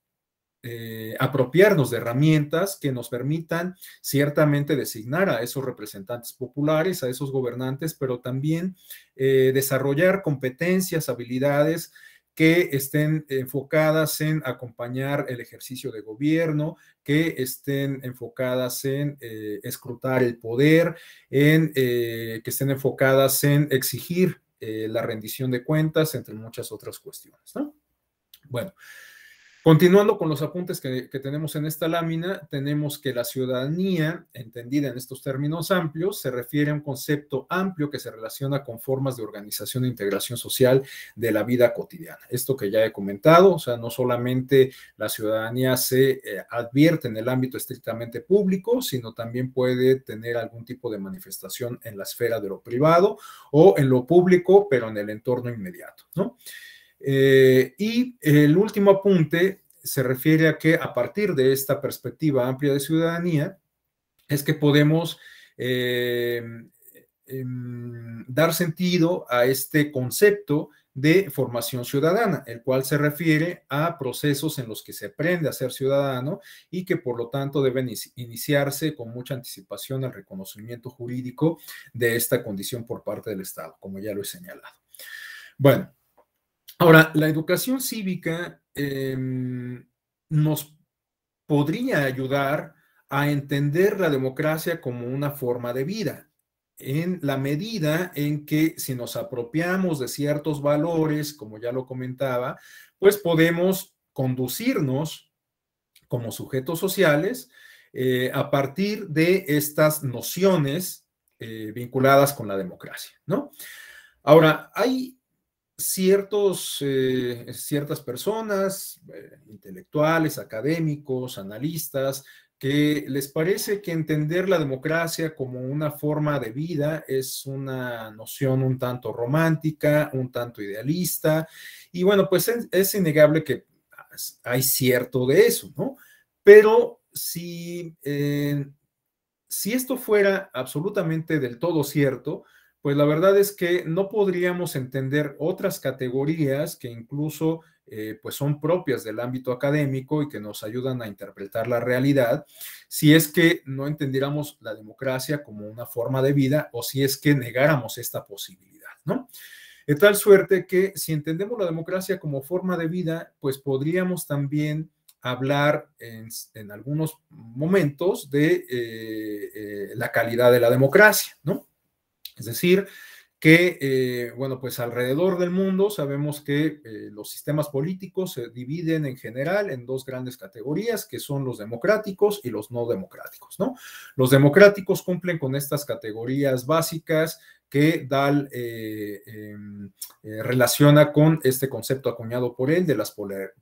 eh, apropiarnos de herramientas que nos permitan ciertamente designar a esos representantes populares, a esos gobernantes, pero también eh, desarrollar competencias, habilidades que estén enfocadas en acompañar el ejercicio de gobierno, que estén enfocadas en eh, escrutar el poder, en, que estén enfocadas en exigir la rendición de cuentas, entre muchas otras cuestiones. Bueno, Continuando con los apuntes que, tenemos en esta lámina, tenemos que la ciudadanía, entendida en estos términos amplios, se refiere a un concepto amplio que se relaciona con formas de organización e integración social de la vida cotidiana. Esto que ya he comentado, o sea, no solamente la ciudadanía se eh, advierte en el ámbito estrictamente público, sino también puede tener algún tipo de manifestación en la esfera de lo privado o en lo público, pero en el entorno inmediato, ¿no? Eh, y el último apunte se refiere a que a partir de esta perspectiva amplia de ciudadanía, es que podemos em, em, dar sentido a este concepto de formación ciudadana, el cual se refiere a procesos en los que se aprende a ser ciudadano y que por lo tanto deben iniciarse con mucha anticipación al reconocimiento jurídico de esta condición por parte del Estado, como ya lo he señalado. Bueno, Ahora, la educación cívica em, nos podría ayudar a entender la democracia como una forma de vida, en la medida en que si nos apropiamos de ciertos valores, como ya lo comentaba, pues podemos conducirnos como sujetos sociales eh, a partir de estas nociones eh, vinculadas con la democracia, ¿no? Ahora, hay ciertos, eh, ciertas personas, eh, intelectuales, académicos, analistas, que les parece que entender la democracia como una forma de vida es una noción un tanto romántica, un tanto idealista, y bueno, pues es, innegable que hay cierto de eso, ¿no? Pero si, eh, si esto fuera absolutamente del todo cierto, pues la verdad es que no podríamos entender otras categorías que incluso eh, pues son propias del ámbito académico y que nos ayudan a interpretar la realidad, si es que no entendiéramos la democracia como una forma de vida o si es que negáramos esta posibilidad, ¿no? De tal suerte que si entendemos la democracia como forma de vida, pues podríamos también hablar en, algunos momentos de eh, eh, la calidad de la democracia, ¿no? Es decir, que, eh, bueno, pues alrededor del mundo sabemos que eh, los sistemas políticos se dividen en general en dos grandes categorías, que son los democráticos y los no democráticos, ¿no? Los democráticos cumplen con estas categorías básicas que Dahl eh, em, eh, relaciona con este concepto acuñado por él de las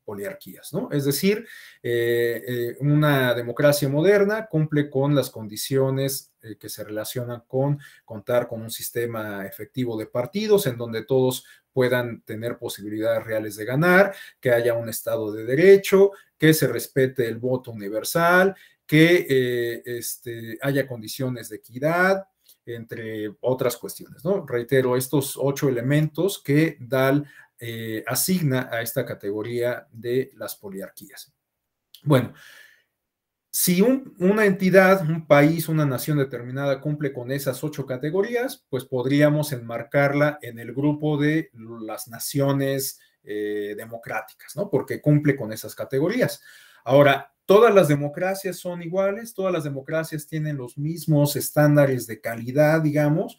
poliarquías, ¿no? Es decir, eh, una democracia moderna cumple con las condiciones que se relacionan con contar con un sistema efectivo de partidos en donde todos puedan tener posibilidades reales de ganar, que haya un Estado de Derecho, que se respete el voto universal, que este, haya condiciones de equidad, entre otras cuestiones. ¿no? Reitero, estos ocho elementos que DAL eh, asigna a esta categoría de las poliarquías. Bueno, si una entidad, un país, una nación determinada cumple con esas ocho categorías, pues podríamos enmarcarla en el grupo de las naciones eh, democráticas, ¿no? Porque cumple con esas categorías. Ahora, Todas las democracias son iguales, todas las democracias tienen los mismos estándares de calidad, digamos,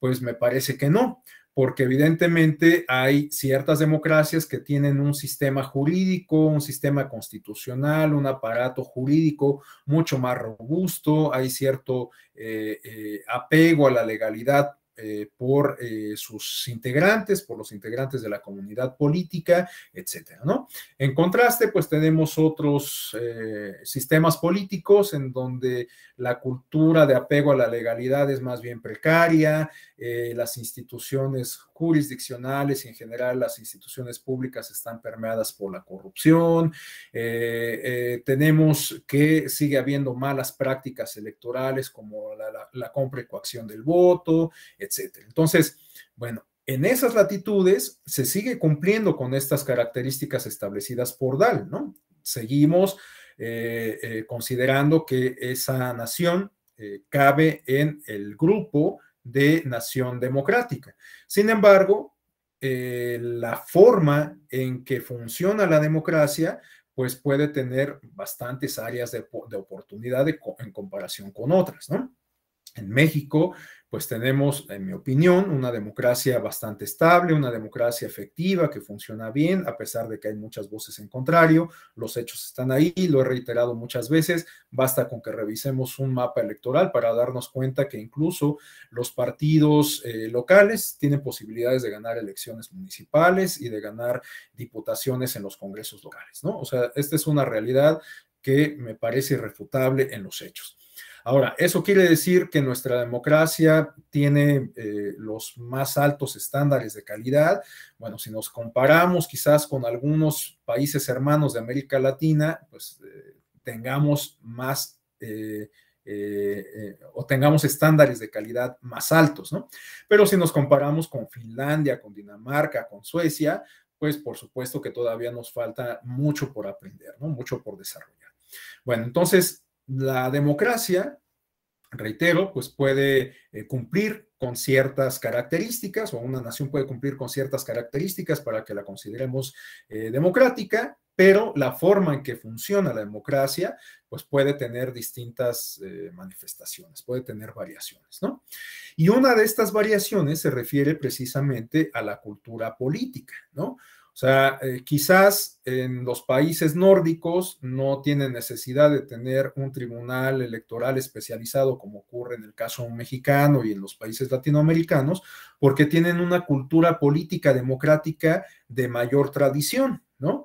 pues me parece que no, porque evidentemente hay ciertas democracias que tienen un sistema jurídico, un sistema constitucional, un aparato jurídico mucho más robusto, hay cierto eh, eh, apego a la legalidad eh, por eh, sus integrantes, por los integrantes de la comunidad política, etcétera, ¿no? En contraste, pues tenemos otros eh, sistemas políticos en donde la cultura de apego a la legalidad es más bien precaria, las instituciones jurisdiccionales y en general las instituciones públicas están permeadas por la corrupción, tenemos que sigue habiendo malas prácticas electorales como la, compra y coacción del voto, etcétera. Entonces, bueno, en esas latitudes se sigue cumpliendo con estas características establecidas por DAL, ¿no? Seguimos eh, eh, considerando que esa nación eh, cabe en el grupo de nación democrática. Sin embargo, la forma en que funciona la democracia, pues puede tener bastantes áreas de, oportunidad en comparación con otras, ¿no? En México, pues tenemos, en mi opinión, una democracia bastante estable, una democracia efectiva que funciona bien, a pesar de que hay muchas voces en contrario, los hechos están ahí, lo he reiterado muchas veces, basta con que revisemos un mapa electoral para darnos cuenta que incluso los partidos eh, locales tienen posibilidades de ganar elecciones municipales y de ganar diputaciones en los congresos locales, ¿no? O sea, esta es una realidad que me parece irrefutable en los hechos. Ahora, eso quiere decir que nuestra democracia tiene eh, los más altos estándares de calidad. Bueno, si nos comparamos quizás con algunos países hermanos de América Latina, pues eh, tengamos más... Eh, o tengamos estándares de calidad más altos, ¿no? Pero si nos comparamos con Finlandia, con Dinamarca, con Suecia, pues por supuesto que todavía nos falta mucho por aprender, ¿no? Mucho por desarrollar. Bueno, entonces la democracia, reitero, pues puede eh, cumplir con ciertas características, o una nación puede cumplir con ciertas características para que la consideremos eh, democrática, pero la forma en que funciona la democracia, pues puede tener distintas eh, manifestaciones, puede tener variaciones, ¿no? Y una de estas variaciones se refiere precisamente a la cultura política, ¿no? O sea, eh, quizás en los países nórdicos no tienen necesidad de tener un tribunal electoral especializado como ocurre en el caso mexicano y en los países latinoamericanos, porque tienen una cultura política democrática de mayor tradición, ¿no?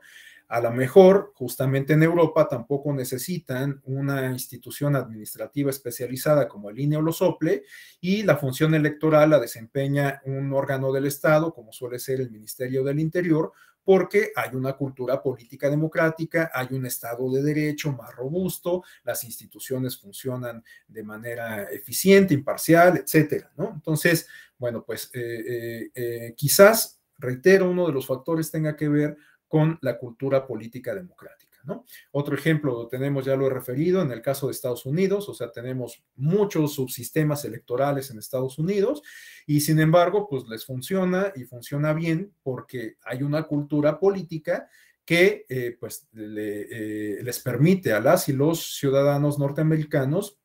A lo mejor, justamente en Europa, tampoco necesitan una institución administrativa especializada como el INE o los OPLE, y la función electoral la desempeña un órgano del Estado, como suele ser el Ministerio del Interior, porque hay una cultura política democrática, hay un Estado de Derecho más robusto, las instituciones funcionan de manera eficiente, imparcial, etcétera, ¿no? Entonces, bueno, pues eh, eh, eh, quizás, reitero, uno de los factores tenga que ver con la cultura política democrática. ¿no? Otro ejemplo lo tenemos, ya lo he referido, en el caso de Estados Unidos, o sea, tenemos muchos subsistemas electorales en Estados Unidos y sin embargo, pues les funciona y funciona bien porque hay una cultura política que eh, pues eh, les permite a las y los ciudadanos norteamericanos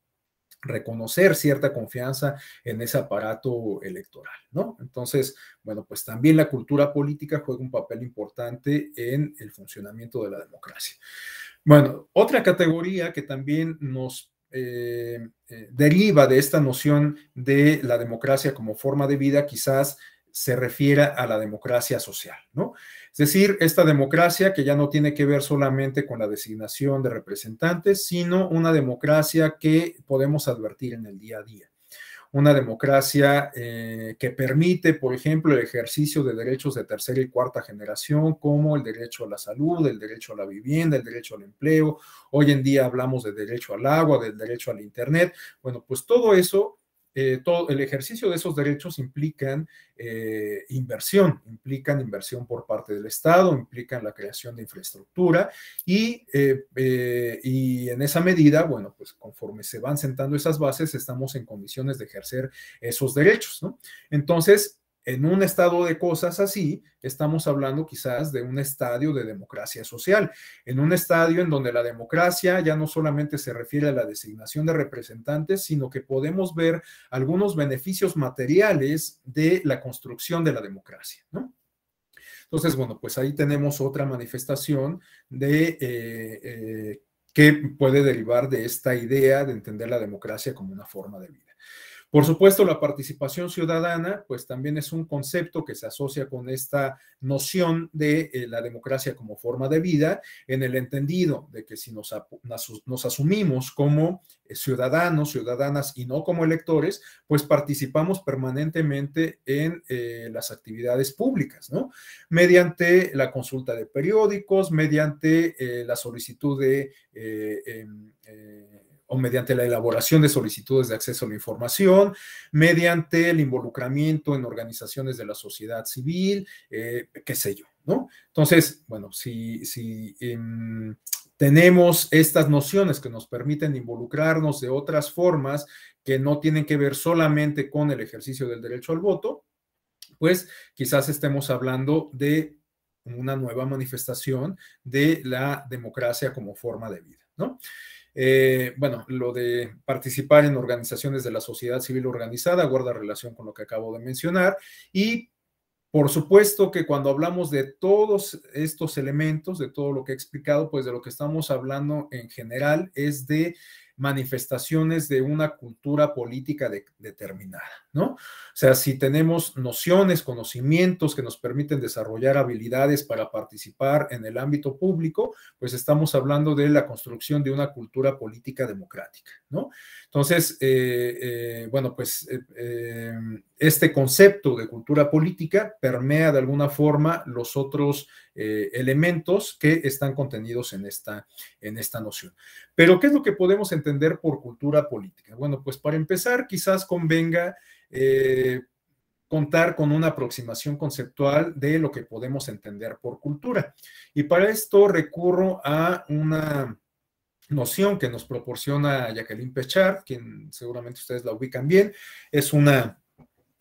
reconocer cierta confianza en ese aparato electoral, ¿no? Entonces, bueno, pues también la cultura política juega un papel importante en el funcionamiento de la democracia. Bueno, otra categoría que también nos eh, eh, deriva de esta noción de la democracia como forma de vida, quizás se refiera a la democracia social, ¿no? Es decir, esta democracia que ya no tiene que ver solamente con la designación de representantes, sino una democracia que podemos advertir en el día a día. Una democracia eh, que permite, por ejemplo, el ejercicio de derechos de tercera y cuarta generación, como el derecho a la salud, el derecho a la vivienda, el derecho al empleo. Hoy en día hablamos de derecho al agua, del derecho al Internet. Bueno, pues todo eso eh, todo el ejercicio de esos derechos implican eh, inversión, implican inversión por parte del Estado, implican la creación de infraestructura y, eh, y en esa medida, bueno, pues conforme se van sentando esas bases, estamos en condiciones de ejercer esos derechos, ¿no? Entonces, en un estado de cosas así, estamos hablando quizás de un estadio de democracia social, en un estadio en donde la democracia ya no solamente se refiere a la designación de representantes, sino que podemos ver algunos beneficios materiales de la construcción de la democracia, Entonces, bueno, pues ahí tenemos otra manifestación de eh, eh, qué puede derivar de esta idea de entender la democracia como una forma de vida. Por supuesto, la participación ciudadana, pues también es un concepto que se asocia con esta noción de eh, la democracia como forma de vida, en el entendido de que si nos, asumimos como eh, ciudadanos, ciudadanas y no como electores, pues participamos permanentemente en eh, las actividades públicas, ¿no? Mediante la consulta de periódicos, mediante la solicitud de em, o mediante la elaboración de solicitudes de acceso a la información, mediante el involucramiento en organizaciones de la sociedad civil, eh, qué sé yo, ¿no? Entonces, bueno, si, em, tenemos estas nociones que nos permiten involucrarnos de otras formas que no tienen que ver solamente con el ejercicio del derecho al voto, pues quizás estemos hablando de una nueva manifestación de la democracia como forma de vida, ¿no? Eh, bueno, lo de participar en organizaciones de la sociedad civil organizada guarda relación con lo que acabo de mencionar y por supuesto que cuando hablamos de todos estos elementos, de todo lo que he explicado, pues de lo que estamos hablando en general es de manifestaciones de una cultura política determinada, ¿no? O sea, si tenemos nociones, conocimientos que nos permiten desarrollar habilidades para participar en el ámbito público, pues estamos hablando de la construcción de una cultura política democrática, ¿no? Entonces, eh, eh, bueno, pues... Eh, este concepto de cultura política permea de alguna forma los otros eh, elementos que están contenidos en esta, en esta noción. Pero, ¿qué es lo que podemos entender por cultura política? Bueno, pues para empezar, quizás convenga... Eh, contar con una aproximación conceptual de lo que podemos entender por cultura. Y para esto recurro a una noción que nos proporciona Jacqueline Pechard, quien seguramente ustedes la ubican bien, es una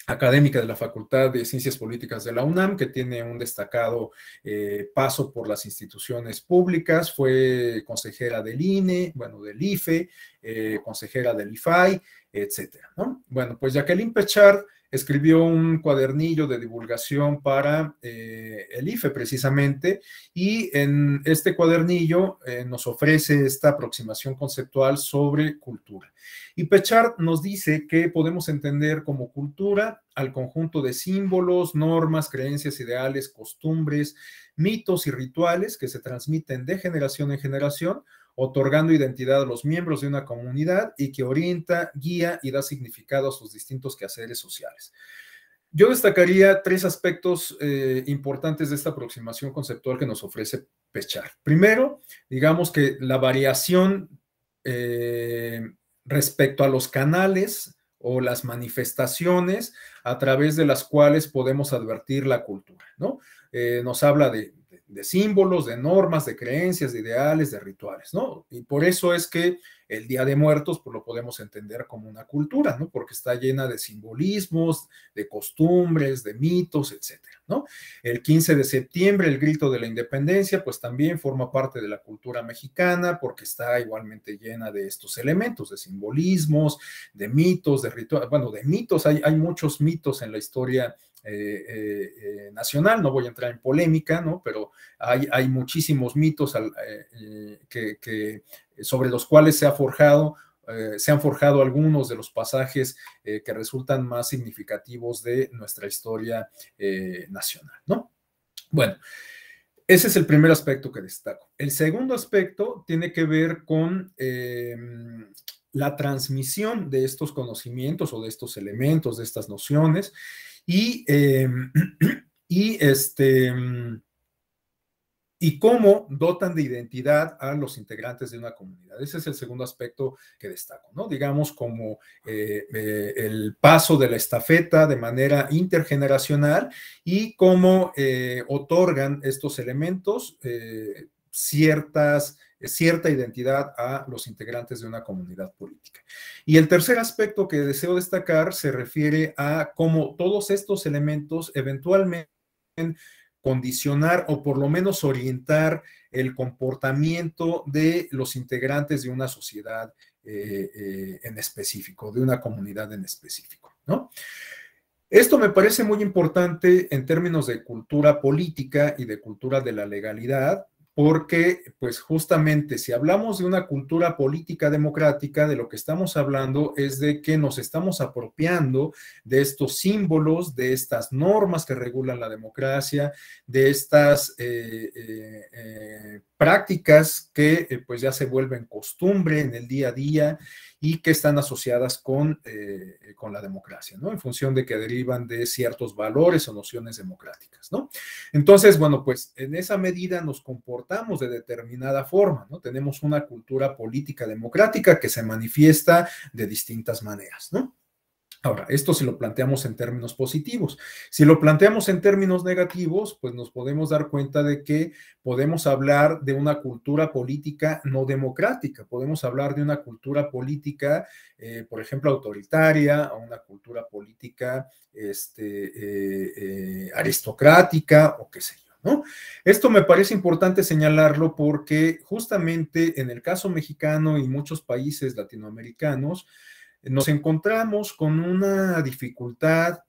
académica de la Facultad de Ciencias Políticas de la UNAM, que tiene un destacado eh, paso por las instituciones públicas, fue consejera del INE, bueno, del IFE, eh, consejera del IFAI, etcétera, ¿no? Bueno, pues Jacqueline Pechard escribió un cuadernillo de divulgación para eh, el IFE precisamente y en este cuadernillo eh, nos ofrece esta aproximación conceptual sobre cultura. Y Pechard nos dice que podemos entender como cultura al conjunto de símbolos, normas, creencias, ideales, costumbres, mitos y rituales que se transmiten de generación en generación otorgando identidad a los miembros de una comunidad y que orienta, guía y da significado a sus distintos quehaceres sociales. Yo destacaría tres aspectos eh, importantes de esta aproximación conceptual que nos ofrece Pechar. Primero, digamos que la variación eh, respecto a los canales o las manifestaciones a través de las cuales podemos advertir la cultura, ¿no? Eh, nos habla de de símbolos, de normas, de creencias, de ideales, de rituales, ¿no? Y por eso es que el Día de Muertos pues, lo podemos entender como una cultura, ¿no? Porque está llena de simbolismos, de costumbres, de mitos, etcétera, ¿no? El 15 de septiembre, el grito de la independencia, pues también forma parte de la cultura mexicana porque está igualmente llena de estos elementos, de simbolismos, de mitos, de rituales, bueno, de mitos, hay, hay muchos mitos en la historia eh, eh, eh, nacional, no voy a entrar en polémica, ¿no? Pero hay, hay muchísimos mitos que, sobre los cuales se ha forjado se han forjado algunos de los pasajes que resultan más significativos de nuestra historia nacional, ¿no? Bueno, ese es el primer aspecto que destaco. El segundo aspecto tiene que ver con la transmisión de estos conocimientos o de estos elementos, de estas nociones, eh, y, este, mm, y cómo dotan de identidad a los integrantes de una comunidad. Ese es el segundo aspecto que destaco, ¿no? Digamos como eh, eh, el paso de la estafeta de manera intergeneracional y cómo otorgan estos elementos ciertas, cierta identidad a los integrantes de una comunidad política. Y el tercer aspecto que deseo destacar se refiere a cómo todos estos elementos eventualmente condicionar o por lo menos orientar el comportamiento de los integrantes de una sociedad eh, eh, en específico, de una comunidad en específico, Esto me parece muy importante en términos de cultura política y de cultura de la legalidad, porque pues justamente si hablamos de una cultura política democrática, de lo que estamos hablando es de que nos estamos apropiando de estos símbolos, de estas normas que regulan la democracia, de estas eh, eh, eh, prácticas que pues ya se vuelven costumbre en el día a día y que están asociadas con, eh, con la democracia, ¿no? En función de que derivan de ciertos valores o nociones democráticas, ¿no? Entonces, bueno, pues en esa medida nos comportamos de determinada forma, ¿no? Tenemos una cultura política democrática que se manifiesta de distintas maneras, ¿no? Ahora, esto si lo planteamos en términos positivos. Si lo planteamos en términos negativos, pues nos podemos dar cuenta de que podemos hablar de una cultura política no democrática, podemos hablar de una cultura política, eh, por ejemplo, autoritaria, o una cultura política este, eh, eh, aristocrática o qué sé yo. Esto me parece importante señalarlo porque justamente en el caso mexicano y muchos países latinoamericanos, nos encontramos con una dificultad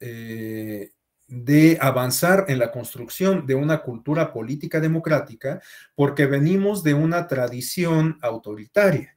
eh, de avanzar en la construcción de una cultura política democrática porque venimos de una tradición autoritaria,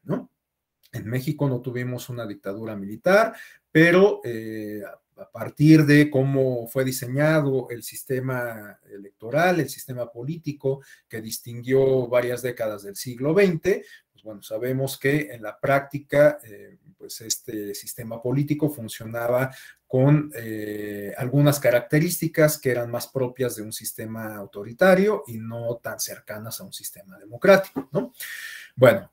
En México no tuvimos una dictadura militar, pero eh, a partir de cómo fue diseñado el sistema electoral, el sistema político que distinguió varias décadas del siglo XX, pues bueno, sabemos que en la práctica, eh, pues este sistema político funcionaba con eh, algunas características que eran más propias de un sistema autoritario y no tan cercanas a un sistema democrático, ¿no? Bueno,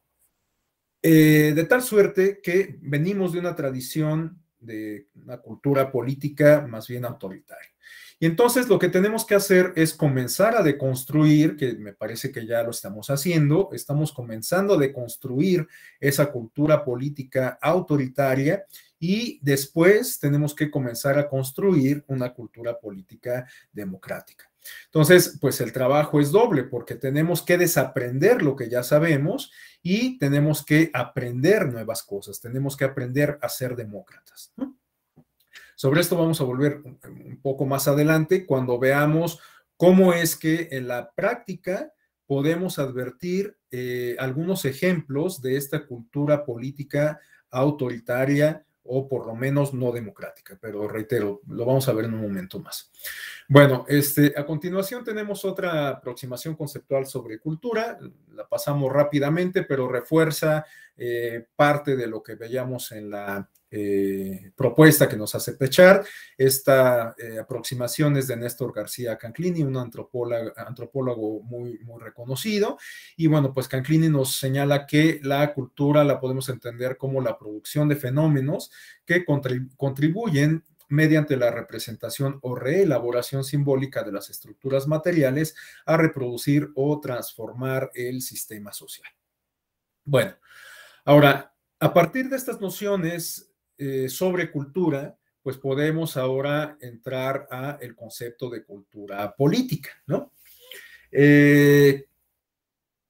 eh, de tal suerte que venimos de una tradición de una cultura política más bien autoritaria. Y entonces lo que tenemos que hacer es comenzar a deconstruir, que me parece que ya lo estamos haciendo, estamos comenzando a deconstruir esa cultura política autoritaria y después tenemos que comenzar a construir una cultura política democrática. Entonces, pues el trabajo es doble porque tenemos que desaprender lo que ya sabemos y tenemos que aprender nuevas cosas, tenemos que aprender a ser demócratas. ¿no? Sobre esto vamos a volver un poco más adelante cuando veamos cómo es que en la práctica podemos advertir eh, algunos ejemplos de esta cultura política autoritaria o por lo menos no democrática, pero reitero, lo vamos a ver en un momento más. Bueno, este, a continuación tenemos otra aproximación conceptual sobre cultura, la pasamos rápidamente, pero refuerza eh, parte de lo que veíamos en la eh, propuesta que nos hace Pechar. Esta eh, aproximación es de Néstor García Canclini, un antropólogo muy, muy reconocido. Y bueno, pues Canclini nos señala que la cultura la podemos entender como la producción de fenómenos que contribuyen mediante la representación o reelaboración simbólica de las estructuras materiales a reproducir o transformar el sistema social. Bueno, ahora, a partir de estas nociones eh, sobre cultura, pues podemos ahora entrar a el concepto de cultura política, ¿no? Eh,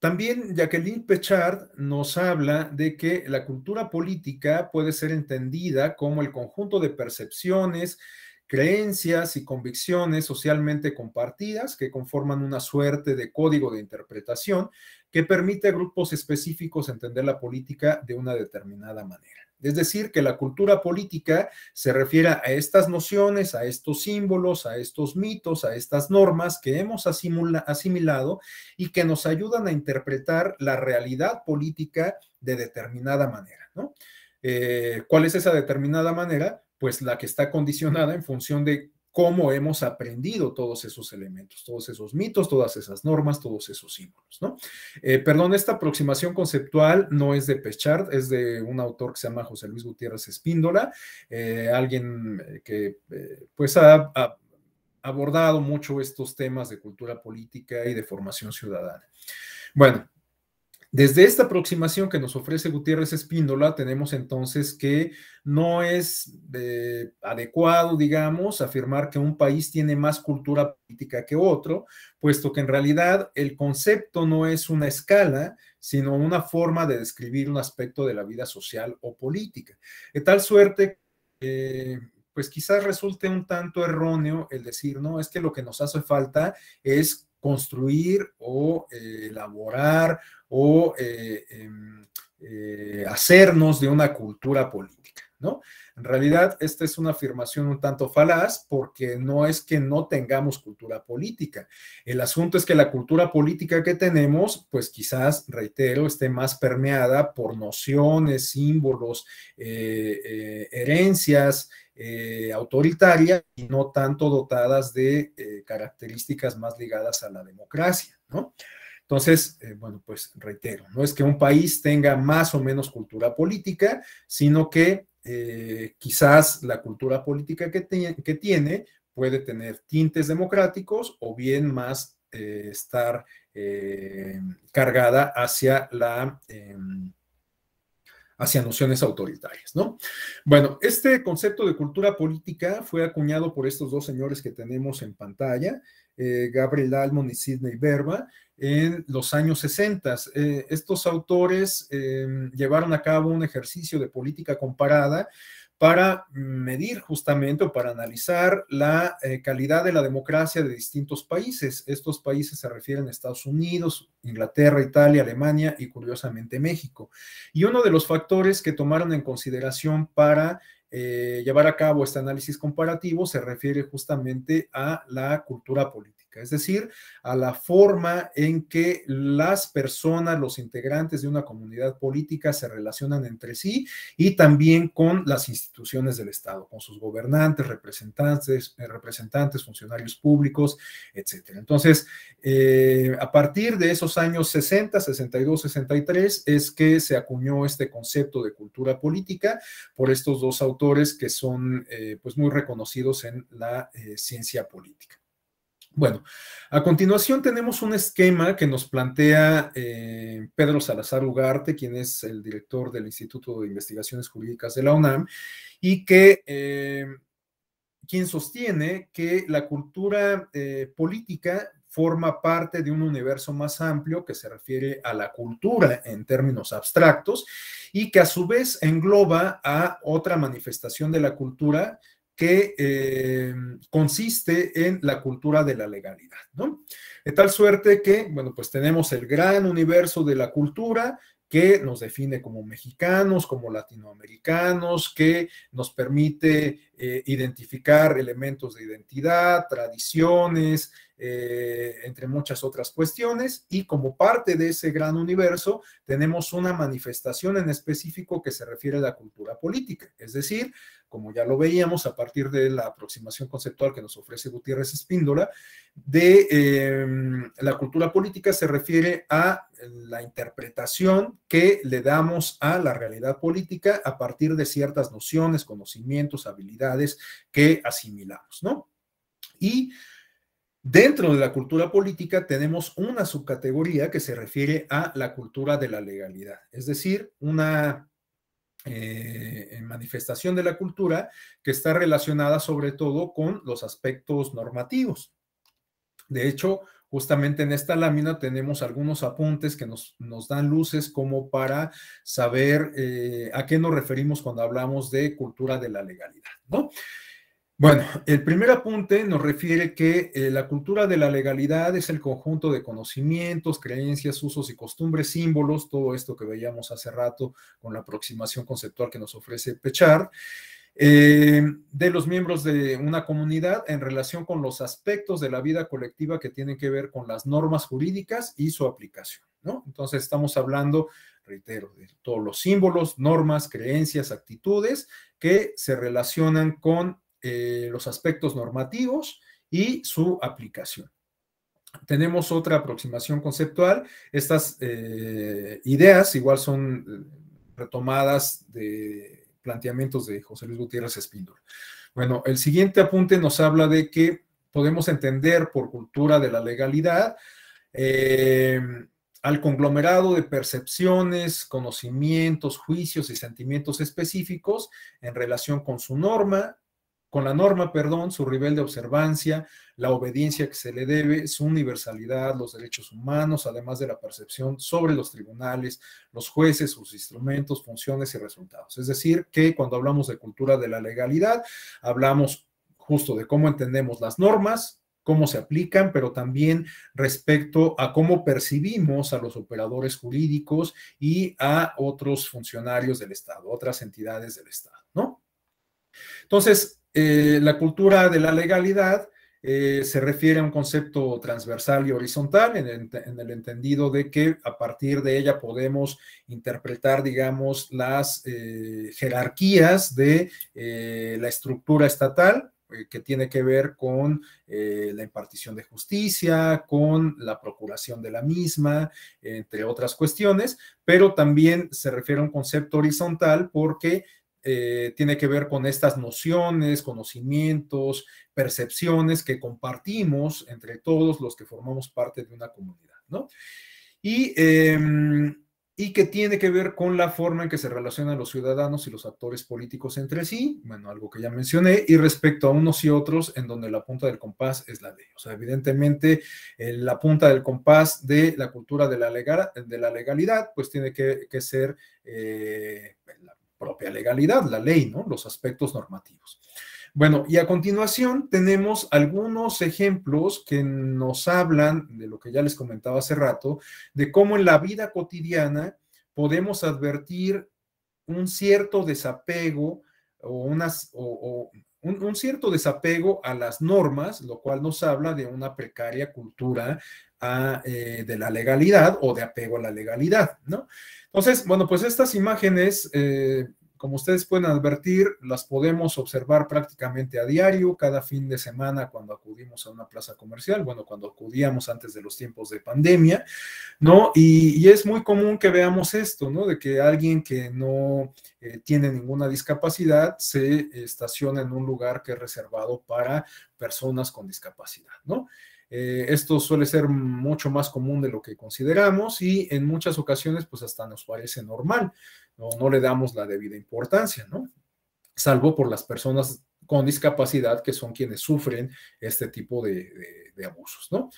también Jacqueline Pechard nos habla de que la cultura política puede ser entendida como el conjunto de percepciones, creencias y convicciones socialmente compartidas que conforman una suerte de código de interpretación que permite a grupos específicos entender la política de una determinada manera. Es decir, que la cultura política se refiere a estas nociones, a estos símbolos, a estos mitos, a estas normas que hemos asimilado y que nos ayudan a interpretar la realidad política de determinada manera. Eh, ¿Cuál es esa determinada manera? Pues la que está condicionada en función de cómo hemos aprendido todos esos elementos, todos esos mitos, todas esas normas, todos esos símbolos, ¿no? Eh, perdón, esta aproximación conceptual no es de Pechard, es de un autor que se llama José Luis Gutiérrez Espíndola, eh, alguien eh, que pues ha, ha abordado mucho estos temas de cultura política y de formación ciudadana. Bueno, desde esta aproximación que nos ofrece Gutiérrez Espíndola, tenemos entonces que no es eh, adecuado, digamos, afirmar que un país tiene más cultura política que otro, puesto que en realidad el concepto no es una escala, sino una forma de describir un aspecto de la vida social o política. De tal suerte pues quizás resulte un tanto erróneo el decir, no, es que lo que nos hace falta es construir o eh, elaborar o eh, em, eh, hacernos de una cultura política, ¿no? En realidad, esta es una afirmación un tanto falaz porque no es que no tengamos cultura política. El asunto es que la cultura política que tenemos, pues quizás, reitero, esté más permeada por nociones, símbolos, herencias, eh, autoritaria y no tanto dotadas de eh, características más ligadas a la democracia, ¿no? Entonces, eh, bueno, pues reitero, no es que un país tenga más o menos cultura política, sino que quizás la cultura política que, tiene puede tener tintes democráticos o bien más estar cargada hacia la em, hacia nociones autoritarias, ¿no? Bueno, este concepto de cultura política fue acuñado por estos dos señores que tenemos en pantalla, eh, Gabriel Almond y Sidney Verba, en los años 60. Eh, estos autores eh, llevaron a cabo un ejercicio de política comparada para medir justamente o para analizar la eh, calidad de la democracia de distintos países. Estos países se refieren a Estados Unidos, Inglaterra, Italia, Alemania y curiosamente México. Y uno de los factores que tomaron en consideración para eh, llevar a cabo este análisis comparativo se refiere justamente a la cultura política es decir, a la forma en que las personas, los integrantes de una comunidad política se relacionan entre sí y también con las instituciones del Estado, con sus gobernantes, representantes, eh, representantes funcionarios públicos, etc. Entonces, eh, a partir de esos años 60, 62, 63, es que se acuñó este concepto de cultura política por estos dos autores que son eh, pues muy reconocidos en la ciencia política. Bueno, a continuación tenemos un esquema que nos plantea eh, Pedro Salazar Ugarte, quien es el director del Instituto de Investigaciones Jurídicas de la UNAM, y que eh, quien sostiene que la cultura eh, política forma parte de un universo más amplio que se refiere a la cultura en términos abstractos y que a su vez engloba a otra manifestación de la cultura que eh, consiste en la cultura de la legalidad, ¿no? De tal suerte que, bueno, pues tenemos el gran universo de la cultura que nos define como mexicanos, como latinoamericanos, que nos permite eh, identificar elementos de identidad, tradiciones, eh, entre muchas otras cuestiones. Y como parte de ese gran universo, tenemos una manifestación en específico que se refiere a la cultura política. Es decir, como ya lo veíamos a partir de la aproximación conceptual que nos ofrece Gutiérrez Espíndola, de em, la cultura política se refiere a la interpretación que le damos a la realidad política a partir de ciertas nociones, conocimientos, habilidades que asimilamos, ¿no? Y Dentro de la cultura política tenemos una subcategoría que se refiere a la cultura de la legalidad, es decir, una eh, manifestación de la cultura que está relacionada sobre todo con los aspectos normativos. De hecho, Justamente en esta lámina tenemos algunos apuntes que nos, nos dan luces como para saber eh, a qué nos referimos cuando hablamos de cultura de la legalidad, Bueno, el primer apunte nos refiere que eh, la cultura de la legalidad es el conjunto de conocimientos, creencias, usos y costumbres, símbolos, todo esto que veíamos hace rato con la aproximación conceptual que nos ofrece Pechar. Eh, de los miembros de una comunidad en relación con los aspectos de la vida colectiva que tienen que ver con las normas jurídicas y su aplicación, ¿no? Entonces estamos hablando, reitero, de todos los símbolos, normas, creencias, actitudes que se relacionan con eh, los aspectos normativos y su aplicación. Tenemos otra aproximación conceptual. Estas eh, ideas igual son retomadas de planteamientos de José Luis Gutiérrez Espíndola. Bueno, el siguiente apunte nos habla de que podemos entender por cultura de la legalidad eh, al conglomerado de percepciones, conocimientos, juicios y sentimientos específicos en relación con su norma, con la norma, perdón, su nivel de observancia, la obediencia que se le debe, su universalidad, los derechos humanos, además de la percepción sobre los tribunales, los jueces, sus instrumentos, funciones y resultados. Es decir, que cuando hablamos de cultura de la legalidad, hablamos justo de cómo entendemos las normas, cómo se aplican, pero también respecto a cómo percibimos a los operadores jurídicos y a otros funcionarios del Estado, otras entidades del Estado, ¿no? Entonces, eh, la cultura de la legalidad eh, se refiere a un concepto transversal y horizontal en el, entendido de que a partir de ella podemos interpretar, digamos, las eh, jerarquías de la estructura estatal que tiene que ver con la impartición de justicia, con la procuración de la misma, entre otras cuestiones, pero también se refiere a un concepto horizontal porque eh, tiene que ver con estas nociones, conocimientos, percepciones que compartimos entre todos los que formamos parte de una comunidad, ¿no? Y, em, que tiene que ver con la forma en que se relacionan los ciudadanos y los actores políticos entre sí, bueno, algo que ya mencioné, y respecto a unos y otros, en donde la punta del compás es la ley. O sea, evidentemente, la punta del compás de la cultura de la, legalidad, pues tiene que, que ser eh, la propia legalidad, la ley, ¿no? Los aspectos normativos. Bueno, y a continuación tenemos algunos ejemplos que nos hablan de lo que ya les comentaba hace rato, de cómo en la vida cotidiana podemos advertir un cierto desapego o, unas, o, un, un, cierto desapego a las normas, lo cual nos habla de una precaria cultura eh, de la legalidad o de apego a la legalidad, ¿no? Entonces, bueno, pues estas imágenes, eh, como ustedes pueden advertir, las podemos observar prácticamente a diario, cada fin de semana cuando acudimos a una plaza comercial, bueno, cuando acudíamos antes de los tiempos de pandemia, ¿no? Y, es muy común que veamos esto, ¿no? De que alguien que no eh, tiene ninguna discapacidad se estaciona en un lugar que es reservado para personas con discapacidad, ¿no? Eh, esto suele ser mucho más común de lo que consideramos y en muchas ocasiones pues hasta nos parece normal, no, le damos la debida importancia, ¿no? Salvo por las personas con discapacidad que son quienes sufren este tipo de abusos, ¿no?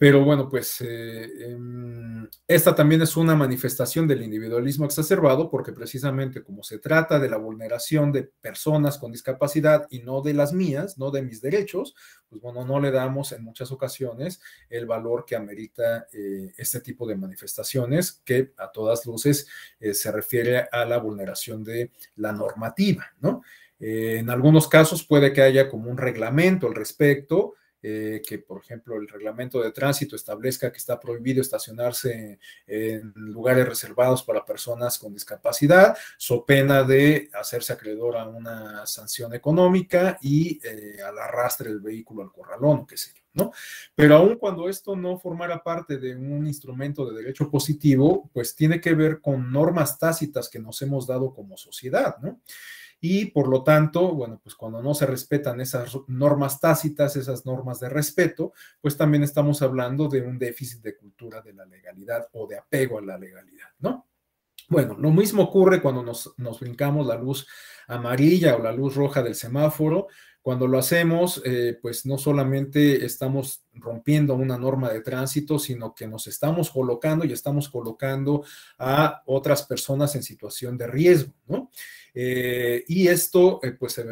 Pero bueno, pues eh, em, esta también es una manifestación del individualismo exacerbado porque precisamente como se trata de la vulneración de personas con discapacidad y no de las mías, no de mis derechos, pues bueno, no le damos en muchas ocasiones el valor que amerita eh, este tipo de manifestaciones que a todas luces eh, se refiere a la vulneración de la normativa, ¿no? en algunos casos puede que haya como un reglamento al respecto, eh, que por ejemplo el reglamento de tránsito establezca que está prohibido estacionarse en lugares reservados para personas con discapacidad, so pena de hacerse acreedor a una sanción económica y eh, al arrastre del vehículo al corralón, qué sé yo. ¿No? Pero aun cuando esto no formara parte de un instrumento de derecho positivo, pues tiene que ver con normas tácitas que nos hemos dado como sociedad, ¿no? y por lo tanto, bueno, pues cuando no se respetan esas normas tácitas, esas normas de respeto, pues también estamos hablando de un déficit de cultura de la legalidad o de apego a la legalidad, ¿no? Bueno, lo mismo ocurre cuando nos, brincamos la luz amarilla o la luz roja del semáforo, cuando lo hacemos, eh, pues no solamente estamos rompiendo una norma de tránsito, sino que nos estamos colocando y estamos colocando a otras personas en situación de riesgo, ¿no? Eh, y esto, eh, pues, eh,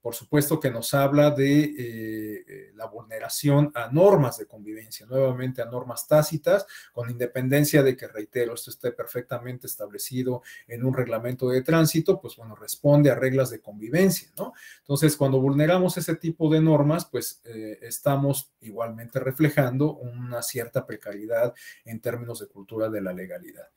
por supuesto que nos habla de la vulneración a normas de convivencia, nuevamente a normas tácitas, con independencia de que, reitero, esto esté perfectamente establecido en un reglamento de tránsito, pues, bueno, responde a reglas de convivencia, ¿no? Entonces, cuando vulneramos ese tipo de normas, pues, estamos igualmente reflejando una cierta precariedad en términos de cultura de la legalidad.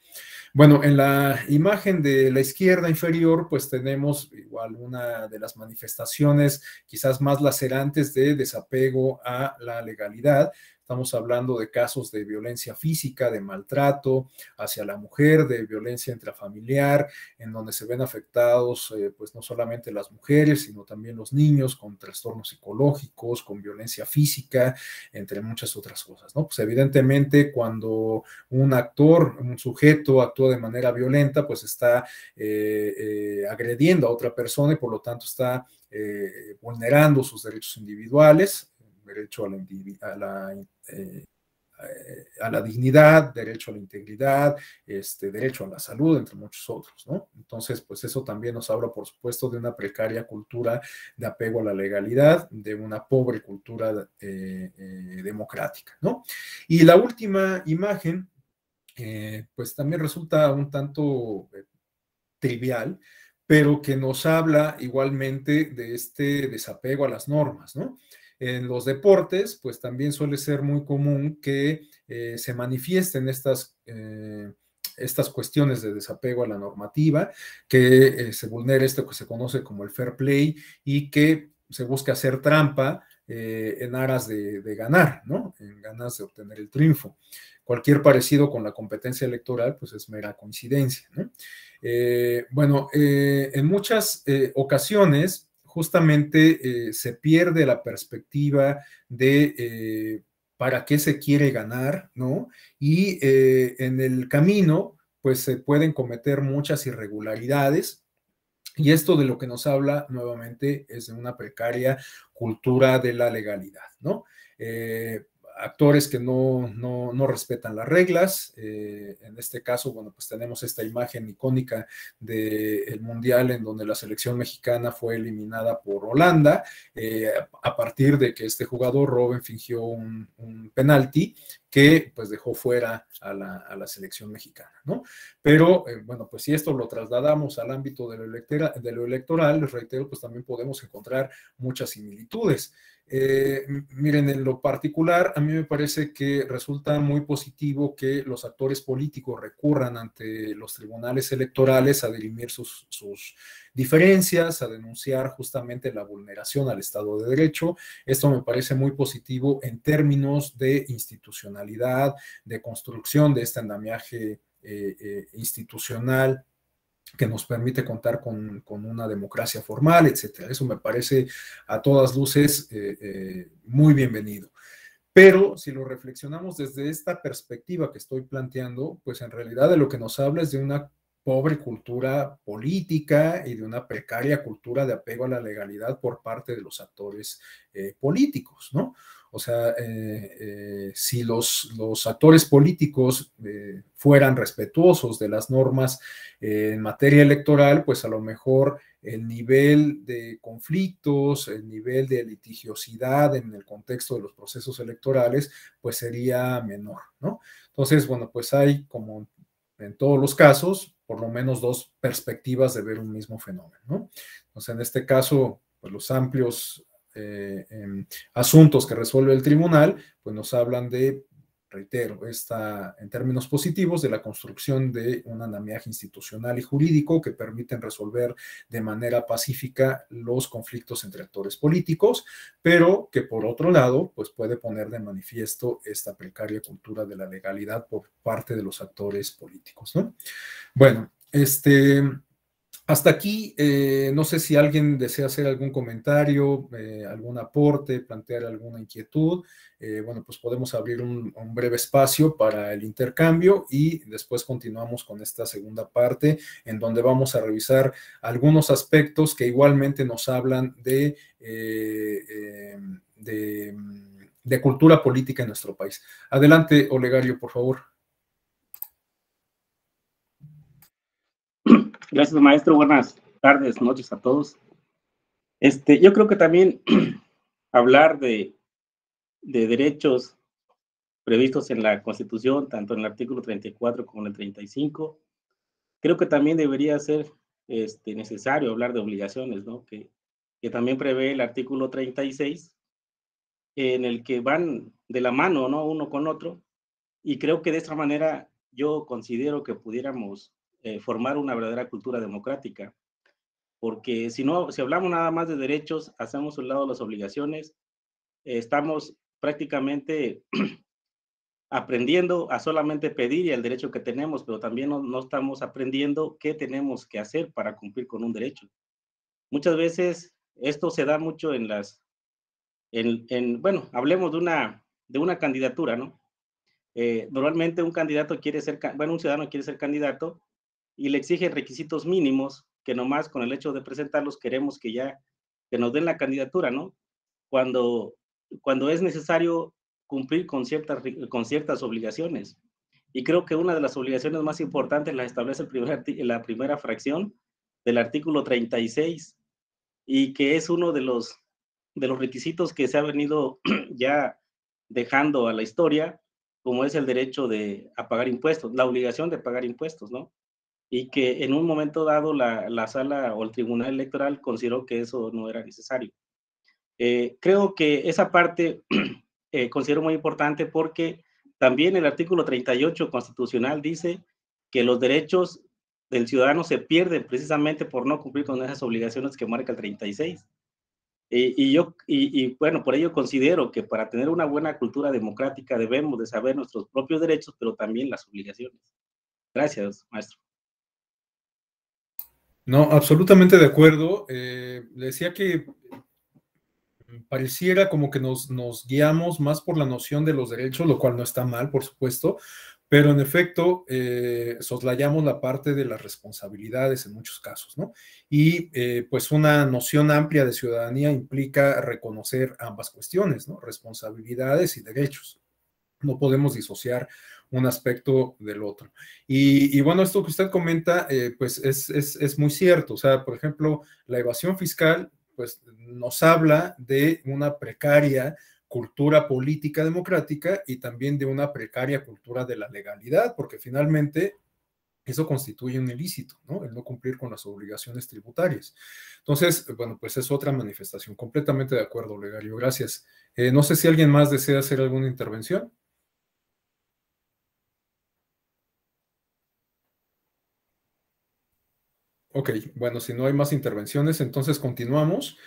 Bueno, en la imagen de la izquierda inferior, pues, tenemos igual una de las manifestaciones quizás más lacerantes de desapego a la legalidad, Estamos hablando de casos de violencia física, de maltrato hacia la mujer, de violencia intrafamiliar, en donde se ven afectados eh, pues no solamente las mujeres, sino también los niños con trastornos psicológicos, con violencia física, entre muchas otras cosas, Pues evidentemente cuando un actor, un sujeto actúa de manera violenta, pues está eh, eh, agrediendo a otra persona y por lo tanto está vulnerando sus derechos individuales, derecho eh, eh, a la, dignidad, derecho a la integridad, este, derecho a la salud, entre muchos otros, ¿no? Entonces, pues eso también nos habla, por supuesto, de una precaria cultura de apego a la legalidad, de una pobre cultura eh, democrática, ¿no? Y la última imagen, pues también resulta un tanto trivial, pero que nos habla igualmente de este desapego a las normas, ¿no? En los deportes, pues también suele ser muy común que eh, se manifiesten estas... Eh, estas cuestiones de desapego a la normativa, que eh, se vulnere esto que se conoce como el fair play y que se busca hacer trampa en aras de, ganar, ¿no? En ganas de obtener el triunfo. Cualquier parecido con la competencia electoral, pues es mera coincidencia, ¿no? bueno, en muchas ocasiones, justamente eh, se pierde la perspectiva de eh, para qué se quiere ganar, ¿no? Y eh, en el camino, pues se pueden cometer muchas irregularidades. Y esto de lo que nos habla nuevamente es de una precaria cultura de la legalidad, ¿no? actores que no, respetan las reglas. Eh, en este caso, bueno, pues tenemos esta imagen icónica del Mundial en donde la selección mexicana fue eliminada por Holanda eh, a partir de que este jugador, Robin, fingió un, un penalti que pues dejó fuera a la, selección mexicana, ¿no? Pero eh, bueno, pues si esto lo trasladamos al ámbito de lo, electoral, les reitero, pues también podemos encontrar muchas similitudes. Eh, miren, en lo particular, a mí me parece que resulta muy positivo que los actores políticos recurran ante los tribunales electorales a dirimir sus, sus diferencias, a denunciar justamente la vulneración al Estado de Derecho. Esto me parece muy positivo en términos de institucionalidad de construcción de este andamiaje eh, eh, institucional que nos permite contar con, una democracia formal, etcétera. Eso me parece a todas luces eh, muy bienvenido. Pero si lo reflexionamos desde esta perspectiva que estoy planteando, pues en realidad de lo que nos habla es de una pobre cultura política y de una precaria cultura de apego a la legalidad por parte de los actores políticos, ¿no? O sea, eh, eh, si los, los, actores políticos eh, fueran respetuosos de las normas en materia electoral, pues a lo mejor el nivel de conflictos, el nivel de litigiosidad en el contexto de los procesos electorales, pues sería menor, ¿no? Entonces, bueno, pues hay como en todos los casos, por lo menos dos perspectivas de ver un mismo fenómeno, ¿no? Entonces, en este caso, pues los amplios eh, em, asuntos que resuelve el tribunal, pues nos hablan de, reitero, esta, en términos positivos, de la construcción de un andamiaje institucional y jurídico que permiten resolver de manera pacífica los conflictos entre actores políticos, pero que por otro lado, pues puede poner de manifiesto esta precaria cultura de la legalidad por parte de los actores políticos, ¿no? Bueno, este... Hasta aquí, eh, no sé si alguien desea hacer algún comentario, eh, algún aporte, plantear alguna inquietud. Eh, bueno, pues podemos abrir un, breve espacio para el intercambio y después continuamos con esta segunda parte en donde vamos a revisar algunos aspectos que igualmente nos hablan de, de cultura política en nuestro país. Adelante, Olegario, por favor. Gracias, maestro. Buenas tardes, noches a todos. Este, yo creo que también hablar de, derechos previstos en la Constitución, tanto en el artículo 34 como en el 35, creo que también debería ser este, necesario hablar de obligaciones, ¿no? Que, que también prevé el artículo 36, en el que van de la mano, ¿no? Uno con otro. Y creo que de esta manera yo considero que pudiéramos eh, formar una verdadera cultura democrática. Porque si no, si hablamos nada más de derechos, hacemos un lado las obligaciones, estamos prácticamente aprendiendo a solamente pedir el derecho que tenemos, pero también no, estamos aprendiendo qué tenemos que hacer para cumplir con un derecho. Muchas veces esto se da mucho en las, en, bueno, hablemos de una, de una candidatura, ¿no? Eh, normalmente un candidato quiere ser, bueno, un ciudadano quiere ser candidato y le exige requisitos mínimos que nomás con el hecho de presentarlos queremos que ya que nos den la candidatura, ¿no? Cuando, cuando es necesario cumplir con ciertas, con ciertas obligaciones. Y creo que una de las obligaciones más importantes la establece el primer, la primera fracción del artículo 36 y que es uno de los, de los requisitos que se ha venido ya dejando a la historia, como es el derecho de, a pagar impuestos, la obligación de pagar impuestos, ¿no? y que en un momento dado la, sala o el tribunal electoral consideró que eso no era necesario. Eh, creo que esa parte eh, considero muy importante porque también el artículo 38 constitucional dice que los derechos del ciudadano se pierden precisamente por no cumplir con esas obligaciones que marca el 36. Y, y yo, y, y, bueno, por ello considero que para tener una buena cultura democrática debemos de saber nuestros propios derechos, pero también las obligaciones. Gracias, maestro. No, absolutamente de acuerdo. Eh, decía que pareciera como que nos, guiamos más por la noción de los derechos, lo cual no está mal, por supuesto, pero en efecto, eh, soslayamos la parte de las responsabilidades en muchos casos, ¿no? Y eh, pues una noción amplia de ciudadanía implica reconocer ambas cuestiones, ¿no? Responsabilidades y derechos. No podemos disociar un aspecto del otro. Y, bueno, esto que usted comenta, eh, pues es, muy cierto. O sea, por ejemplo, la evasión fiscal, pues nos habla de una precaria cultura política democrática y también de una precaria cultura de la legalidad, porque finalmente eso constituye un ilícito, ¿no? El no cumplir con las obligaciones tributarias. Entonces, bueno, pues es otra manifestación. Completamente de acuerdo, Legario. Gracias. Eh, no sé si alguien más desea hacer alguna intervención. Ok, bueno, si no hay más intervenciones, entonces continuamos.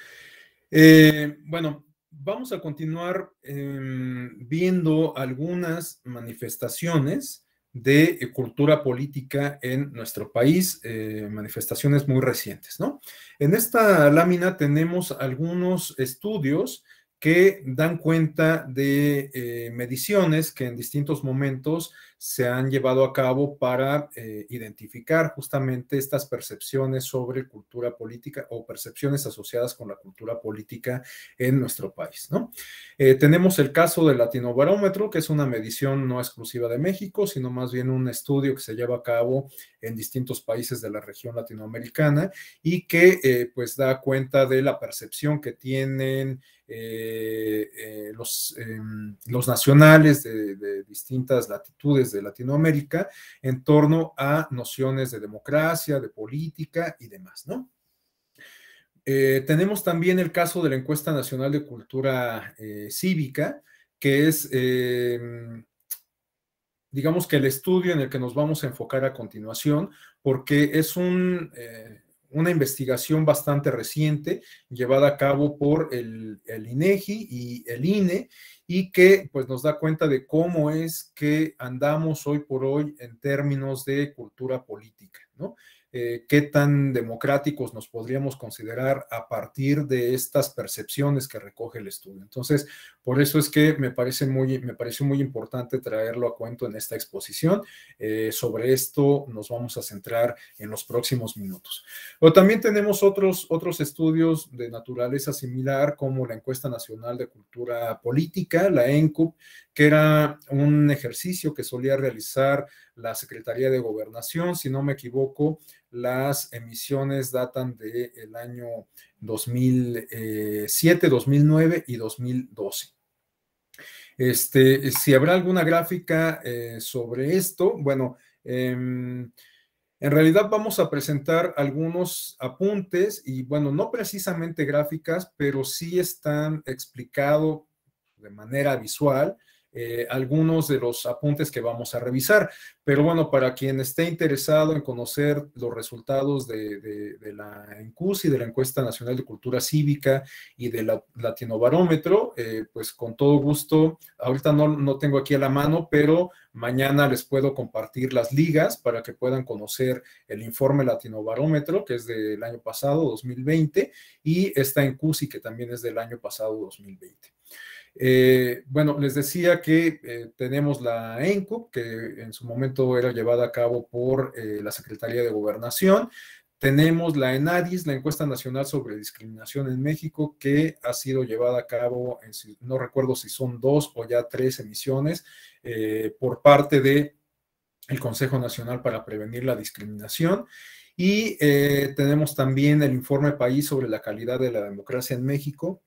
Eh, bueno, vamos a continuar em, viendo algunas manifestaciones de eh, cultura política en nuestro país, eh, manifestaciones muy recientes, ¿no? En esta lámina tenemos algunos estudios que dan cuenta de mediciones que en distintos momentos se han llevado a cabo para eh, identificar justamente estas percepciones sobre cultura política o percepciones asociadas con la cultura política en nuestro país. Eh, tenemos el caso del Latinobarómetro, que es una medición no exclusiva de México, sino más bien un estudio que se lleva a cabo en distintos países de la región latinoamericana y que eh, pues da cuenta de la percepción que tienen los, em, los nacionales de distintas latitudes de Latinoamérica en torno a nociones de democracia, de política y demás, ¿no? Eh, tenemos también el caso de la encuesta nacional de cultura eh, cívica, que es, em, digamos que el estudio en el que nos vamos a enfocar a continuación, porque es eh, una investigación bastante reciente llevada a cabo por el, el INEGI e y el INE, y que pues nos da cuenta de cómo es que andamos hoy por hoy en términos de cultura política, ¿no? Eh, qué tan democráticos nos podríamos considerar a partir de estas percepciones que recoge el estudio. Entonces, por eso es que me parece muy, me pareció muy importante traerlo a cuento en esta exposición. Eh, sobre esto nos vamos a centrar en los próximos minutos. Pero también tenemos otros, otros estudios de naturaleza similar, como la Encuesta Nacional de Cultura Política, la ENCUP, que era un ejercicio que solía realizar la Secretaría de Gobernación, si no me equivoco, las emisiones datan del el año 2007, 2009 y 2012. Este, si habrá alguna gráfica eh, sobre esto, bueno, em, en realidad vamos a presentar algunos apuntes y bueno, no precisamente gráficas, pero sí están explicados de manera visual eh, algunos de los apuntes que vamos a revisar. Pero bueno, para quien esté interesado en conocer los resultados de, la Encusi de la Encuesta Nacional de Cultura Cívica y del la, Latinobarómetro, eh, pues con todo gusto, ahorita no, no tengo aquí a la mano, pero mañana les puedo compartir las ligas para que puedan conocer el informe Latinobarómetro, que es del año pasado, 2020, y esta ENCUSI, que también es del año pasado, 2020. Eh, bueno, les decía que eh, tenemos la ENCO, que en su momento era llevada a cabo por eh, la Secretaría de Gobernación. Tenemos la ENADIS, la Encuesta Nacional sobre Discriminación en México, que ha sido llevada a cabo, no recuerdo si son dos o ya tres emisiones, por parte de Consejo Nacional para Prevenir la Discriminación. Y tenemos también el informe país sobre la calidad de la democracia en México,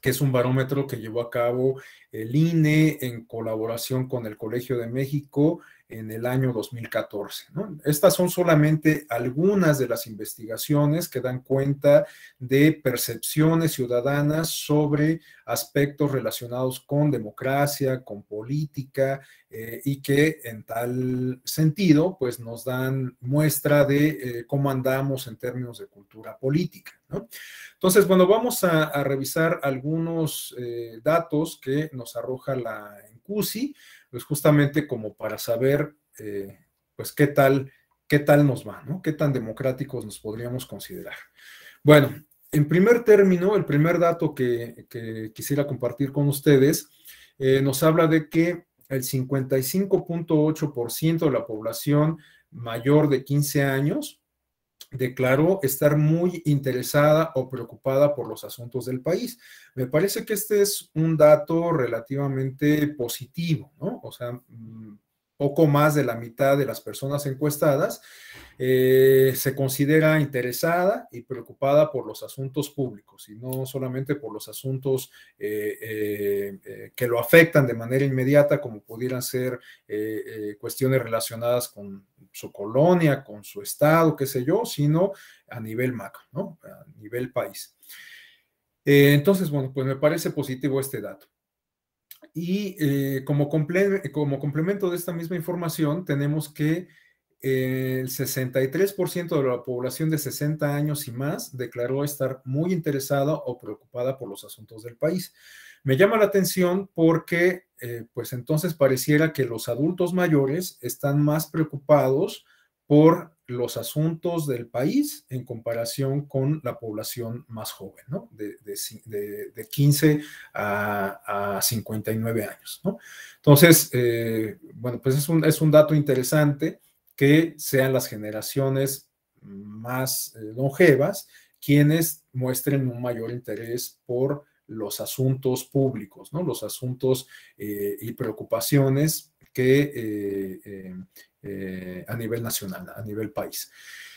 que es un barómetro que llevó a cabo el INE en colaboración con el Colegio de México en el año 2014. Estas son solamente algunas de las investigaciones que dan cuenta de percepciones ciudadanas sobre aspectos relacionados con democracia, con política, eh, y que en tal sentido, pues nos dan muestra de eh, cómo andamos en términos de cultura política. Entonces, bueno, vamos a, revisar algunos eh, datos que nos arroja la ENCUSI pues justamente como para saber, eh, pues qué tal, qué tal nos va, ¿no? Qué tan democráticos nos podríamos considerar. Bueno, en primer término, el primer dato que, quisiera compartir con ustedes eh, nos habla de que el 55.8% de la población mayor de 15 años declaró estar muy interesada o preocupada por los asuntos del país. Me parece que este es un dato relativamente positivo, ¿no? O sea, mm, poco más de la mitad de las personas encuestadas eh, se considera interesada y preocupada por los asuntos públicos y no solamente por los asuntos eh, eh, que lo afectan de manera inmediata, como pudieran ser cuestiones relacionadas con su colonia, con su estado, qué sé yo, sino a nivel macro, ¿no? a nivel país. entonces, bueno, pues me parece positivo este dato. Y eh, como, como, complemento de esta misma información, tenemos que eh, el 63% de la población de 60 años y más declaró estar muy interesada o preocupada por los asuntos del país. Me llama la atención porque, eh, pues entonces pareciera que los adultos mayores están más preocupados por los asuntos del país en comparación con la población más joven, ¿no? De, 15 a, 59 años, ¿no? Entonces, eh, bueno, pues es un, dato interesante que sean las generaciones más eh, longevas quienes muestren un mayor interés por los asuntos públicos, ¿no? Los asuntos eh, y preocupaciones que eh, eh, eh, a nivel nacional, a nivel país.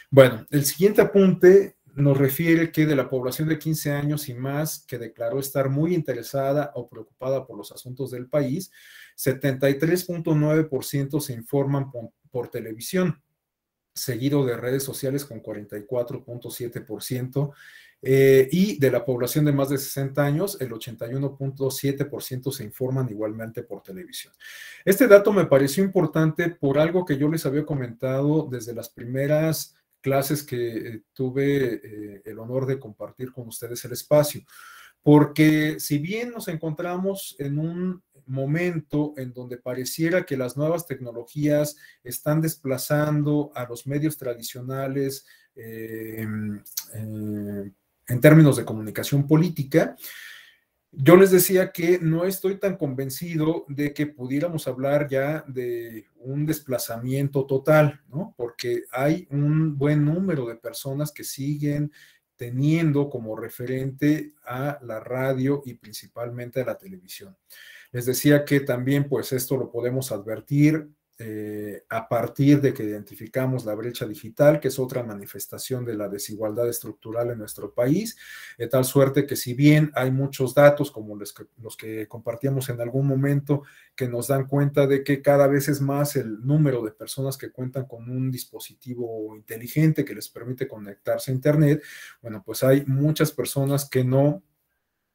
Bueno, el siguiente apunte nos refiere que de la población de 15 años y más que declaró estar muy interesada o preocupada por los asuntos del país, 73.9% se informan por, televisión, seguido de redes sociales con 44.7% eh, y de la población de más de 60 años, el 81.7% se informan igualmente por televisión. Este dato me pareció importante por algo que yo les había comentado desde las primeras clases que eh, tuve eh, el honor de compartir con ustedes el espacio. Porque si bien nos encontramos en un momento en donde pareciera que las nuevas tecnologías están desplazando a los medios tradicionales eh, en términos de comunicación política. Yo les decía que no estoy tan convencido de que pudiéramos hablar ya de un desplazamiento total, ¿no? Porque hay un buen número de personas que siguen teniendo como referente a la radio y principalmente a la televisión. Les decía que también, pues esto lo podemos advertir eh, a partir de que identificamos la brecha digital, que es otra manifestación de la desigualdad estructural en nuestro país, de tal suerte que si bien hay muchos datos como los que, los que compartíamos en algún momento, que nos dan cuenta de que cada vez es más el número de personas que cuentan con un dispositivo inteligente que les permite conectarse a Internet, bueno, pues hay muchas personas que no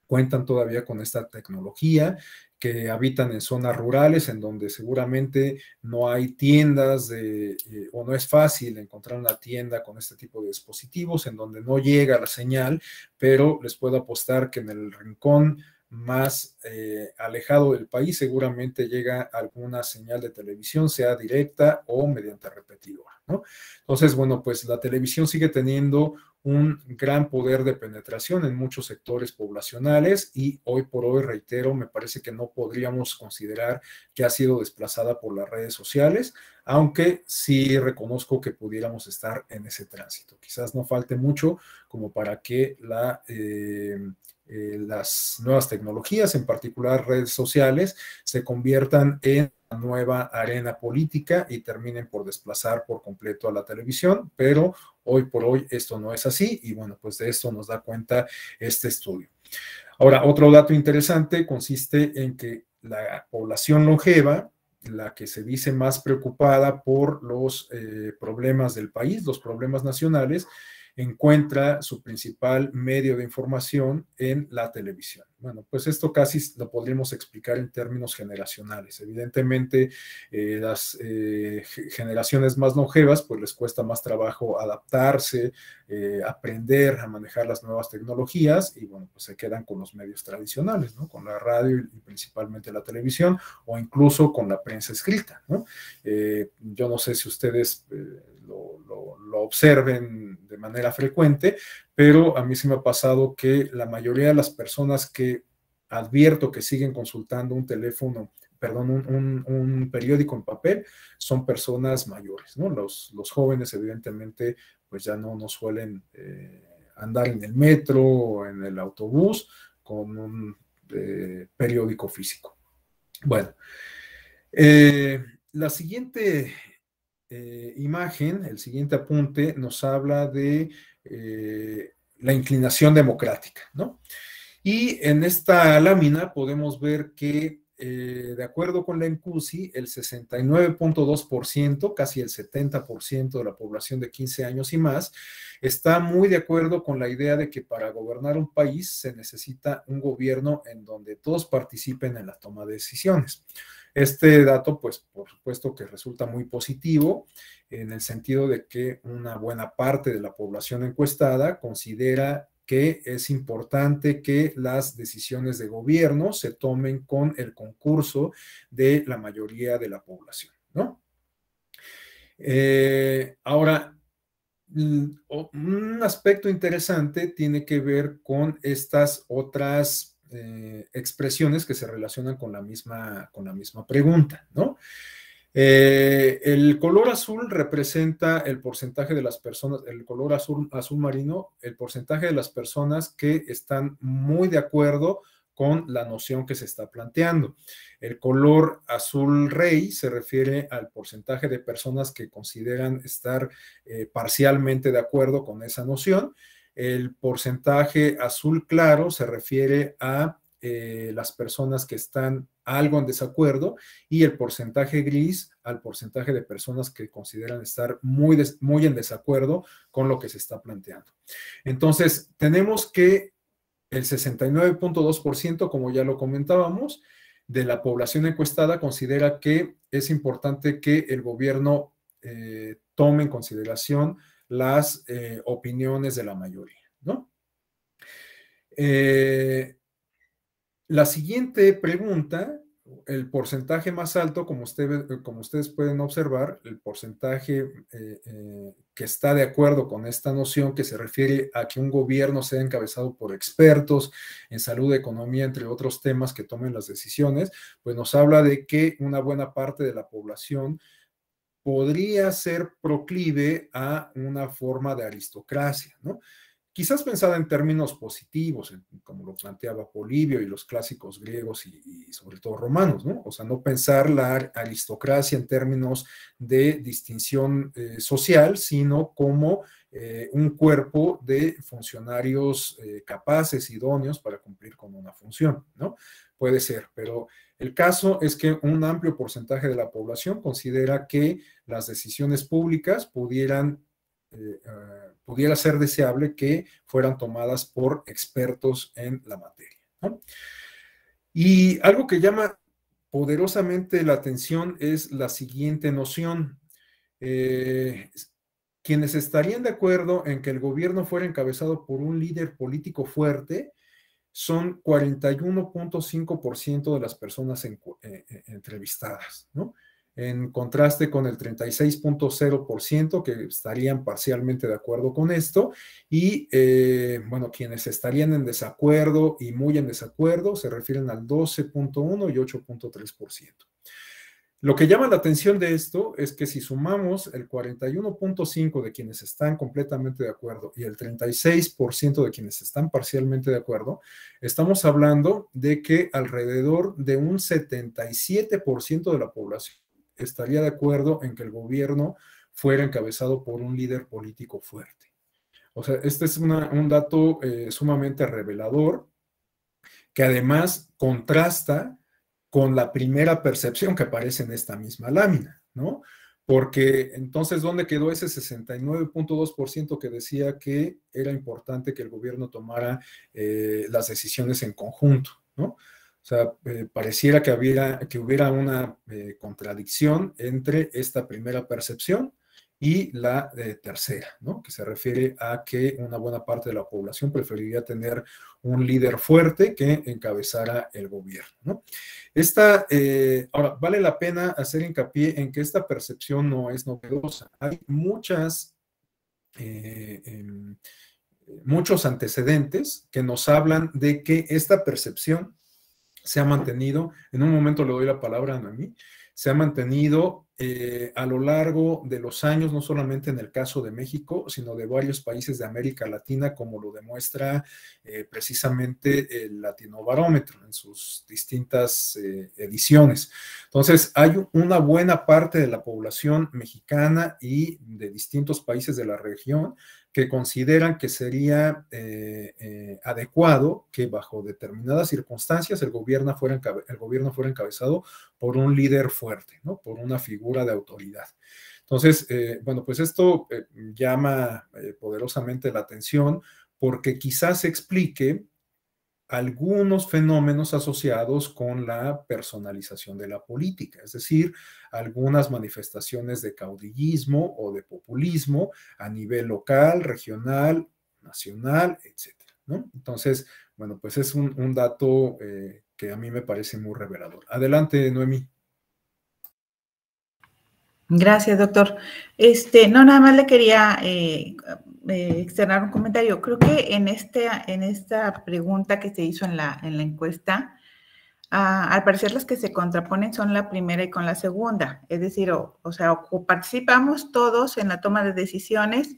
cuentan todavía con esta tecnología que habitan en zonas rurales, en donde seguramente no hay tiendas de, eh, o no es fácil encontrar una tienda con este tipo de dispositivos, en donde no llega la señal, pero les puedo apostar que en el rincón más eh, alejado del país seguramente llega alguna señal de televisión, sea directa o mediante repetidora. Entonces, bueno, pues la televisión sigue teniendo un gran poder de penetración en muchos sectores poblacionales y hoy por hoy, reitero, me parece que no podríamos considerar que ha sido desplazada por las redes sociales, aunque sí reconozco que pudiéramos estar en ese tránsito. Quizás no falte mucho como para que eh, eh, las nuevas tecnologías, en particular redes sociales, se conviertan en nueva arena política y terminen por desplazar por completo a la televisión, pero hoy por hoy esto no es así y bueno, pues de esto nos da cuenta este estudio. Ahora, otro dato interesante consiste en que la población longeva, la que se dice más preocupada por los eh, problemas del país, los problemas nacionales, encuentra su principal medio de información en la televisión. Bueno, pues esto casi lo podríamos explicar en términos generacionales. Evidentemente, eh, las eh, generaciones más longevas, pues les cuesta más trabajo adaptarse, eh, aprender a manejar las nuevas tecnologías y bueno, pues se quedan con los medios tradicionales, ¿no? Con la radio y principalmente la televisión o incluso con la prensa escrita, yo no sé si ustedes lo observen de manera frecuente, pero a mí se me ha pasado que la mayoría de las personas que advierto que siguen consultando un teléfono, perdón, un, periódico en papel, son personas mayores, ¿no? Los, jóvenes evidentemente pues ya no, suelen eh, andar en el metro o en el autobús con un eh, periódico físico. Bueno, eh, la siguiente eh, imagen, el siguiente apunte, nos habla de eh, la inclinación democrática, ¿no? Y en esta lámina podemos ver que, eh, de acuerdo con la ENCUSI, el 69.2%, casi el 70% de la población de 15 años y más, está muy de acuerdo con la idea de que para gobernar un país se necesita un gobierno en donde todos participen en la toma de decisiones. Este dato, pues por supuesto que resulta muy positivo en el sentido de que una buena parte de la población encuestada considera que es importante que las decisiones de gobierno se tomen con el concurso de la mayoría de la población, ¿no? Eh, ahora, mm, un aspecto interesante tiene que ver con estas otras eh, expresiones que se relacionan con la misma, con la misma pregunta, ¿no? Eh, el color azul representa el porcentaje de las personas, el color azul, azul marino, el porcentaje de las personas que están muy de acuerdo con la noción que se está planteando. El color azul rey se refiere al porcentaje de personas que consideran estar eh, parcialmente de acuerdo con esa noción el porcentaje azul claro se refiere a eh, las personas que están algo en desacuerdo y el porcentaje gris al porcentaje de personas que consideran estar muy, muy en desacuerdo con lo que se está planteando. Entonces, tenemos que el 69.2%, como ya lo comentábamos, de la población encuestada considera que es importante que el gobierno eh, tome en consideración las eh, opiniones de la mayoría, ¿no? Eh, la siguiente pregunta, el porcentaje más alto, como, eh, como ustedes pueden observar, el porcentaje que está de acuerdo con esta noción que se refiere a que un gobierno sea encabezado por expertos en salud, economía, entre otros temas que tomen las decisiones, pues nos habla de que una buena parte de la población podría ser proclive a una forma de aristocracia, ¿no? Quizás pensada en términos positivos, como lo planteaba Polibio y los clásicos griegos y, sobre todo romanos, ¿no? O sea, no pensar la aristocracia en términos de distinción eh, social, sino como eh, un cuerpo de funcionarios eh, capaces, idóneos para cumplir con una función, ¿no? Puede ser, pero el caso es que un amplio porcentaje de la población considera que las decisiones públicas pudieran, eh, ah, pudiera ser deseable que fueran tomadas por expertos en la materia. Y algo que llama poderosamente la atención es la siguiente noción. Eh, quienes estarían de acuerdo en que el gobierno fuera encabezado por un líder político fuerte son 41.5% de las personas eh, eh, entrevistadas, ¿no? En contraste con el 36.0% que estarían parcialmente de acuerdo con esto y, eh, bueno, quienes estarían en desacuerdo y muy en desacuerdo se refieren al 12.1 y 8.3%. Lo que llama la atención de esto es que si sumamos el 41.5 de quienes están completamente de acuerdo y el 36% de quienes están parcialmente de acuerdo, estamos hablando de que alrededor de un 77% de la población estaría de acuerdo en que el gobierno fuera encabezado por un líder político fuerte. O sea, este es un dato eh, sumamente revelador que además contrasta con la primera percepción que aparece en esta misma lámina, ¿no? Porque entonces, ¿dónde quedó ese 69.2% que decía que era importante que el gobierno tomara eh, las decisiones en conjunto, ¿no? O sea, eh, pareciera que, que hubiera una eh, contradicción entre esta primera percepción y la eh, tercera, ¿no? que se refiere a que una buena parte de la población preferiría tener un líder fuerte que encabezara el gobierno. Esta, eh, ahora, vale la pena hacer hincapié en que esta percepción no es novedosa. Hay muchas, eh, em, muchos antecedentes que nos hablan de que esta percepción se ha mantenido. En un momento le doy la palabra a Noemí, se ha mantenido eh, a lo largo de los años, no solamente en el caso de México, sino de varios países de América Latina, como lo demuestra eh, precisamente el Latino Barómetro en sus distintas eh, ediciones. Entonces, hay una buena parte de la población mexicana y de distintos países de la región que consideran que sería eh, eh, adecuado que bajo determinadas circunstancias el gobierno, fuera el gobierno fuera encabezado por un líder fuerte, ¿no? por una figura de autoridad. Entonces, eh, bueno, pues esto llama poderosamente la atención porque quizás explique algunos fenómenos asociados con la personalización de la política, es decir, algunas manifestaciones de caudillismo o de populismo a nivel local, regional, nacional, etc. Entonces, bueno, pues es un, dato eh, que a mí me parece muy revelador. Adelante, Noemí. Gracias, doctor. Este, no, nada más le quería eh, externar un comentario. Creo que en, este, en esta pregunta que se hizo en la, en la encuesta, ah, al parecer las que se contraponen son la primera y con la segunda. Es decir, o, sea, participamos todos en la toma de decisiones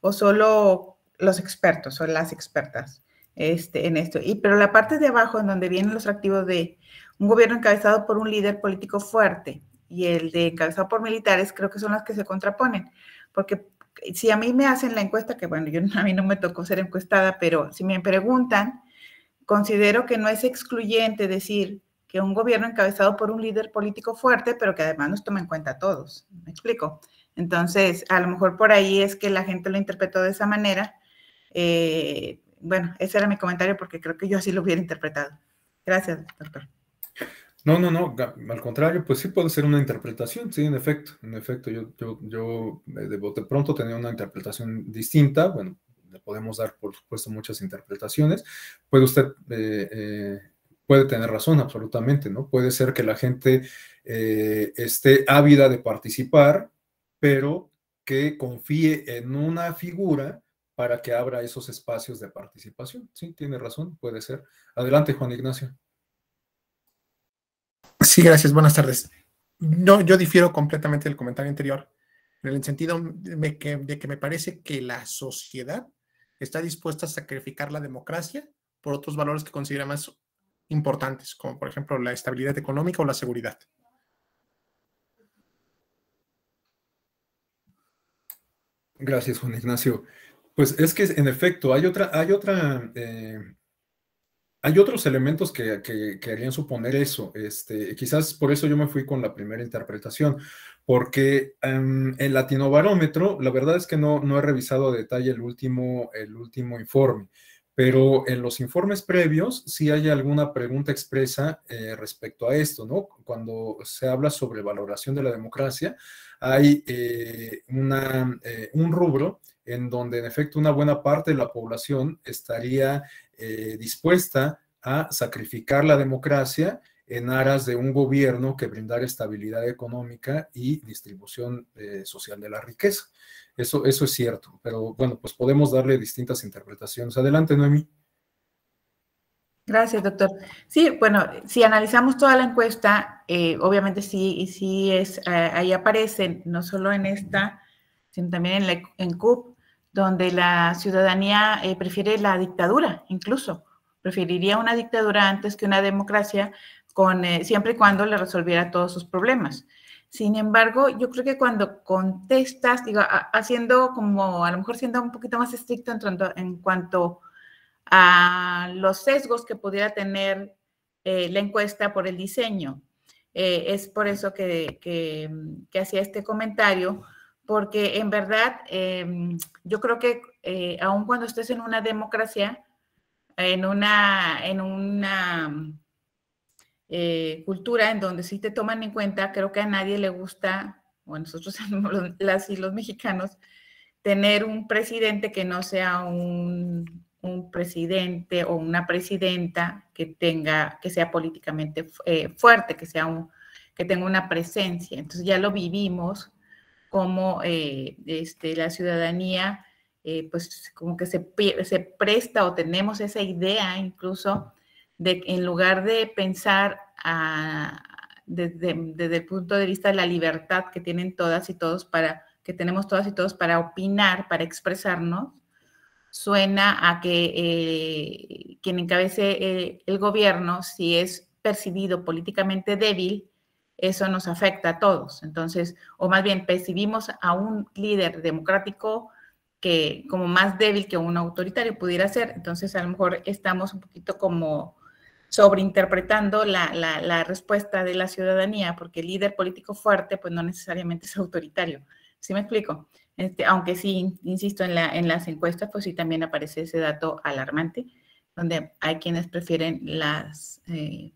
o solo los expertos o las expertas este, en esto. Y, pero la parte de abajo, en donde vienen los activos de un gobierno encabezado por un líder político fuerte y el de encabezado por militares, creo que son las que se contraponen porque si a mí me hacen la encuesta, que bueno, yo, a mí no me tocó ser encuestada, pero si me preguntan, considero que no es excluyente decir que un gobierno encabezado por un líder político fuerte, pero que además nos toma en cuenta a todos. ¿Me explico? Entonces, a lo mejor por ahí es que la gente lo interpretó de esa manera. Eh, bueno, ese era mi comentario porque creo que yo así lo hubiera interpretado. Gracias, doctor. No, no, no, al contrario, pues sí puede ser una interpretación, sí, en efecto, en efecto, yo, yo, yo eh, de pronto tenía una interpretación distinta, bueno, le podemos dar, por supuesto, muchas interpretaciones, puede usted, eh, eh, puede tener razón, absolutamente, ¿no? Puede ser que la gente esté ávida de participar, pero que confíe en una figura para que abra esos espacios de participación, sí, tiene razón, puede ser. Adelante, Juan Ignacio. Sí, gracias. Buenas tardes. No, yo difiero completamente del comentario anterior, en el sentido de que, me parece que la sociedad está dispuesta a sacrificar la democracia por otros valores que considera más importantes, como por ejemplo la estabilidad económica o la seguridad. Gracias, Juan Ignacio. Pues es que en efecto hay otra, hay otra eh, hay otros elementos que, que, harían suponer eso. Este, quizás por eso yo me fui con la primera interpretación, porque en em, el latinobarómetro la verdad es que no, no he revisado a detalle el último, el último informe, pero en los informes previos sí hay alguna pregunta expresa eh, respecto a esto, ¿no? Cuando se habla sobre valoración de la democracia, hay eh, una, eh, un rubro en donde en efecto una buena parte de la población estaría eh, dispuesta a sacrificar la democracia en aras de un gobierno que brindara estabilidad económica y distribución eh, social de la riqueza. Eso, eso es cierto, pero bueno, pues podemos darle distintas interpretaciones. Adelante, Noemí. Gracias, doctor. Sí, bueno, si analizamos toda la encuesta, eh, obviamente sí, y sí es, ahí aparecen, no solo en esta, sino también en, en CUP, donde la ciudadanía eh, prefiere la dictadura, incluso. Preferiría una dictadura antes que una democracia, con, eh, siempre y cuando le resolviera todos sus problemas. Sin embargo, yo creo que cuando contestas, digo, haciendo como, a lo mejor siendo un poquito más estricto en, cuanto a los sesgos que pudiera tener eh, la encuesta por el diseño. es por eso que hacía este comentario, porque en verdad em, yo creo que eh, aun cuando estés en una democracia, en una, en una mm, eh, cultura en donde sí te toman en cuenta, creo que a nadie le gusta, o a nosotros las y los mexicanos, tener un presidente que no sea un, presidente o una presidenta que tenga, que sea políticamente eh, fuerte, que sea un, que tenga una presencia. Entonces ya lo vivimos cómo eh, este, la ciudadanía, eh, pues como que se, se, presta o tenemos esa idea incluso de que en lugar de pensar ah, desde, desde, el punto de vista de la libertad que tienen todas y todos para, que tenemos todas y todos para opinar, para expresarnos, suena a que eh, quien encabece el gobierno, si es percibido políticamente débil, eso nos afecta a todos. Entonces, o más bien percibimos a un líder democrático que como más débil que un autoritario pudiera ser. Entonces, a lo mejor estamos un poquito como sobreinterpretando la, la, respuesta de la ciudadanía, porque el líder político fuerte, pues no necesariamente es autoritario. ¿Sí me explico? Este, aunque sí, insisto, en, en las encuestas, pues sí también aparece ese dato alarmante, donde hay quienes prefieren las, eh,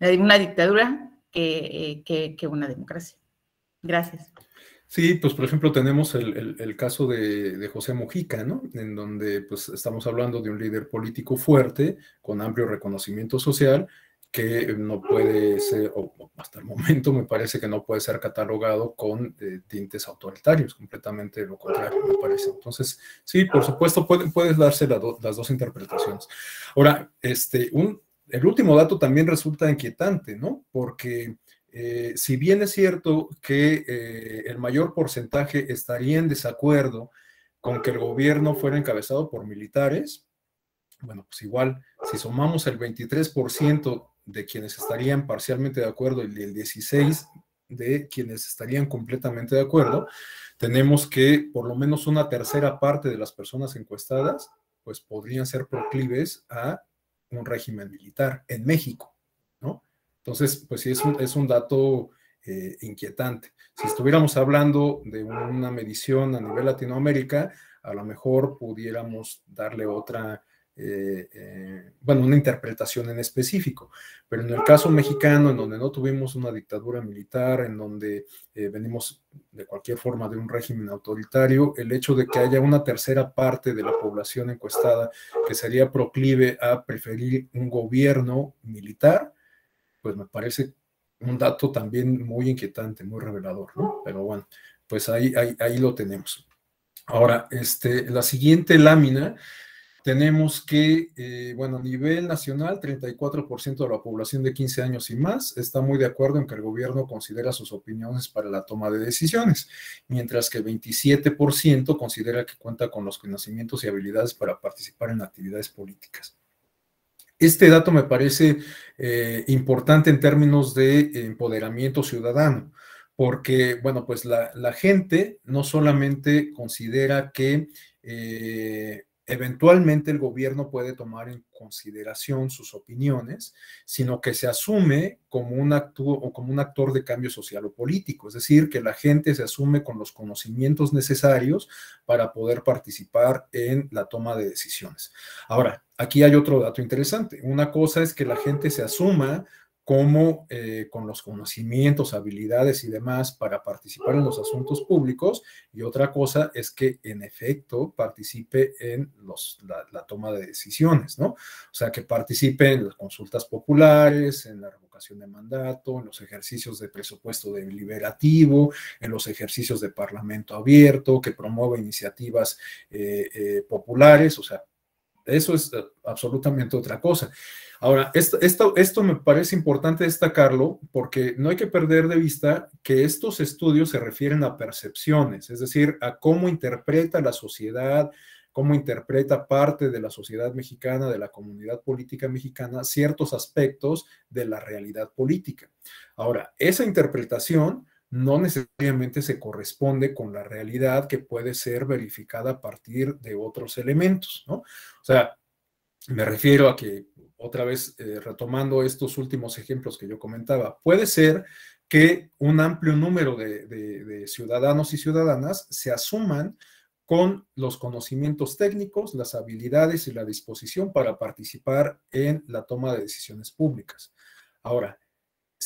una dictadura que, una democracia. Gracias. Sí, pues por ejemplo tenemos el, el, caso de, José Mojica, ¿no? En donde pues estamos hablando de un líder político fuerte, con amplio reconocimiento social, que no puede ser, o hasta el momento me parece que no puede ser catalogado con dientes eh, tintes autoritarios, completamente lo contrario me parece. Entonces, sí, por supuesto, pueden darse las dos interpretaciones. Ahora, este, un, el último dato también resulta inquietante, ¿no? Porque eh, si bien es cierto que eh, el mayor porcentaje estaría en desacuerdo con que el gobierno fuera encabezado por militares, bueno, pues igual, si sumamos el 23% de quienes estarían parcialmente de acuerdo y el 16% de quienes estarían completamente de acuerdo, tenemos que por lo menos una tercera parte de las personas encuestadas, pues podrían ser proclives a un régimen militar en México, ¿no? Entonces, pues sí, es un, es un dato eh, inquietante. Si estuviéramos hablando de una medición a nivel Latinoamérica, a lo mejor pudiéramos darle otra eh, eh, bueno, una interpretación en específico, pero en el caso mexicano, en donde no tuvimos una dictadura militar, en donde eh, venimos de cualquier forma de un régimen autoritario, el hecho de que haya una tercera parte de la población encuestada que sería proclive a preferir un gobierno militar, pues me parece un dato también muy inquietante, muy revelador, ¿no? Pero bueno, pues ahí, ahí, lo tenemos. Ahora, este, la siguiente lámina tenemos que, eh, bueno, a nivel nacional, 34% de la población de 15 años y más está muy de acuerdo en que el gobierno considera sus opiniones para la toma de decisiones, mientras que 27% considera que cuenta con los conocimientos y habilidades para participar en actividades políticas. Este dato me parece eh, importante en términos de empoderamiento ciudadano, porque, bueno, pues la, gente no solamente considera que... Eh, Eventualmente el gobierno puede tomar en consideración sus opiniones, sino que se asume como un, o como un actor de cambio social o político, es decir, que la gente se asume con los conocimientos necesarios para poder participar en la toma de decisiones. Ahora, aquí hay otro dato interesante. Una cosa es que la gente se asuma como eh, con los conocimientos, habilidades y demás para participar en los asuntos públicos y otra cosa es que en efecto participe en los, la, toma de decisiones, ¿no? O sea, que participe en las consultas populares, en la revocación de mandato, en los ejercicios de presupuesto deliberativo, en los ejercicios de parlamento abierto, que promueva iniciativas eh, eh, populares, o sea, eso es eh, absolutamente otra cosa. Ahora, esto, me parece importante destacarlo porque no hay que perder de vista que estos estudios se refieren a percepciones, es decir, a cómo interpreta la sociedad, cómo interpreta parte de la sociedad mexicana, de la comunidad política mexicana, ciertos aspectos de la realidad política. Ahora, esa interpretación no necesariamente se corresponde con la realidad que puede ser verificada a partir de otros elementos, ¿no? O sea, me refiero a que, otra vez, eh, retomando estos últimos ejemplos que yo comentaba, puede ser que un amplio número de, de ciudadanos y ciudadanas se asuman con los conocimientos técnicos, las habilidades y la disposición para participar en la toma de decisiones públicas. Ahora,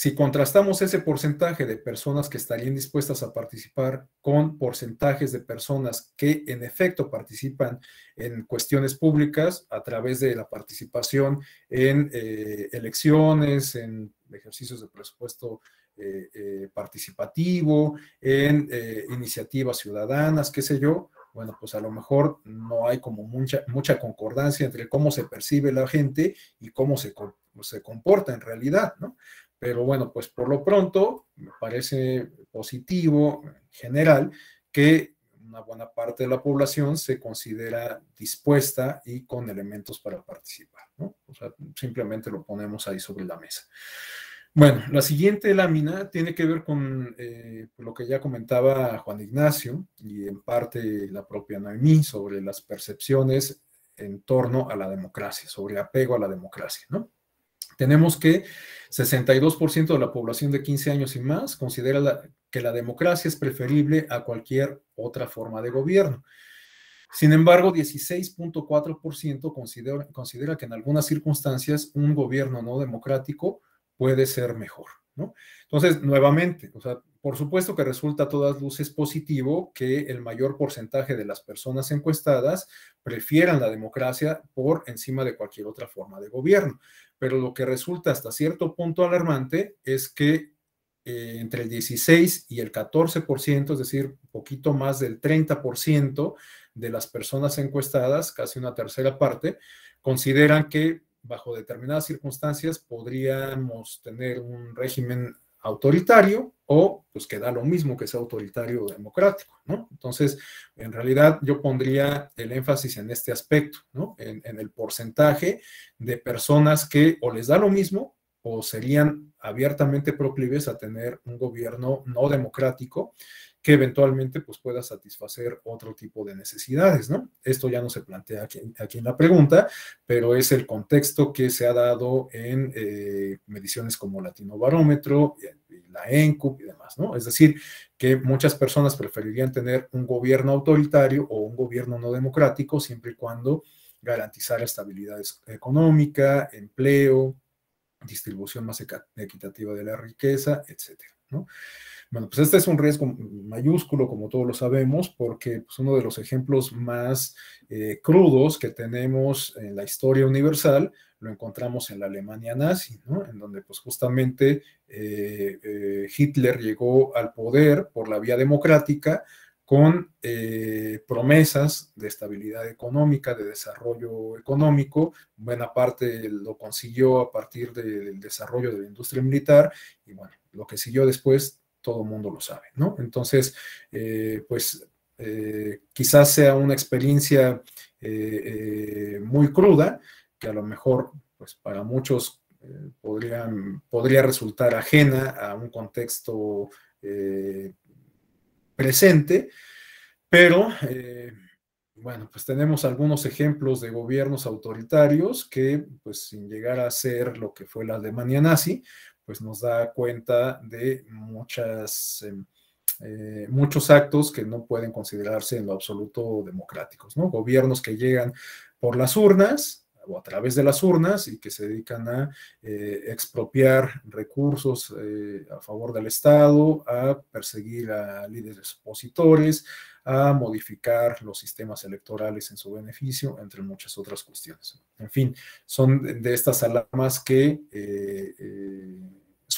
si contrastamos ese porcentaje de personas que estarían dispuestas a participar con porcentajes de personas que en efecto participan en cuestiones públicas a través de la participación en eh, elecciones, en ejercicios de presupuesto eh, eh, participativo, en iniciativas ciudadanas, qué sé yo, bueno, pues a lo mejor no hay como mucha, mucha concordancia entre cómo se percibe la gente y cómo se, se comporta en realidad, ¿no? Pero bueno, pues por lo pronto me parece positivo en general que una buena parte de la población se considera dispuesta y con elementos para participar, ¿no? O sea, simplemente lo ponemos ahí sobre la mesa. Bueno, la siguiente lámina tiene que ver con eh, pues, lo que ya comentaba Juan Ignacio y en parte la propia Noemí sobre las percepciones en torno a la democracia, sobre apego a la democracia, ¿no? Tenemos que 62% de la población de 15 años y más considera que la democracia es preferible a cualquier otra forma de gobierno. Sin embargo, 16.4% considera, considera, que en algunas circunstancias un gobierno no democrático puede ser mejor. ¿no? Entonces, nuevamente, o sea, por supuesto que resulta a todas luces positivo que el mayor porcentaje de las personas encuestadas prefieran la democracia por encima de cualquier otra forma de gobierno. Pero lo que resulta hasta cierto punto alarmante es que eh, entre el 16 y el 14%, es decir, poquito más del 30% de las personas encuestadas, casi una tercera parte, consideran que bajo determinadas circunstancias podríamos tener un régimen autoritario o pues que da lo mismo que sea autoritario o democrático, ¿no? Entonces, en realidad yo pondría el énfasis en este aspecto, ¿no? En, en el porcentaje de personas que o les da lo mismo o serían abiertamente proclives a tener un gobierno no democrático que eventualmente pues, pueda satisfacer otro tipo de necesidades, ¿no? Esto ya no se plantea aquí, en la pregunta, pero es el contexto que se ha dado en eh, mediciones como Latino Barómetro, la ENCUP y demás, ¿no? Es decir, que muchas personas preferirían tener un gobierno autoritario o un gobierno no democrático siempre y cuando garantizar estabilidad económica, empleo, distribución más equitativa de la riqueza, etcétera, ¿no? Bueno, pues este es un riesgo mayúsculo, como todos lo sabemos, porque pues, uno de los ejemplos más eh, crudos que tenemos en la historia universal lo encontramos en la Alemania nazi, ¿no? En donde pues justamente eh, eh, Hitler llegó al poder por la vía democrática con promesas de estabilidad económica, de desarrollo económico. Buena parte lo consiguió a partir del desarrollo de la industria militar y bueno, lo que siguió después todo mundo lo sabe, ¿no? Entonces, eh, pues eh, quizás sea una experiencia eh, muy cruda, que a lo mejor, pues para muchos podría resultar ajena a un contexto presente, pero bueno, pues tenemos algunos ejemplos de gobiernos autoritarios que, pues sin llegar a ser lo que fue la Alemania nazi, pues nos da cuenta de muchas, em, eh, muchos actos que no pueden considerarse en lo absoluto democráticos, ¿no? Gobiernos que llegan por las urnas, o a través de las urnas y que se dedican a eh, expropiar recursos eh, a favor del Estado, a perseguir a líderes opositores, a modificar los sistemas electorales en su beneficio, entre muchas otras cuestiones. En fin, son de estas alarmas que... Eh,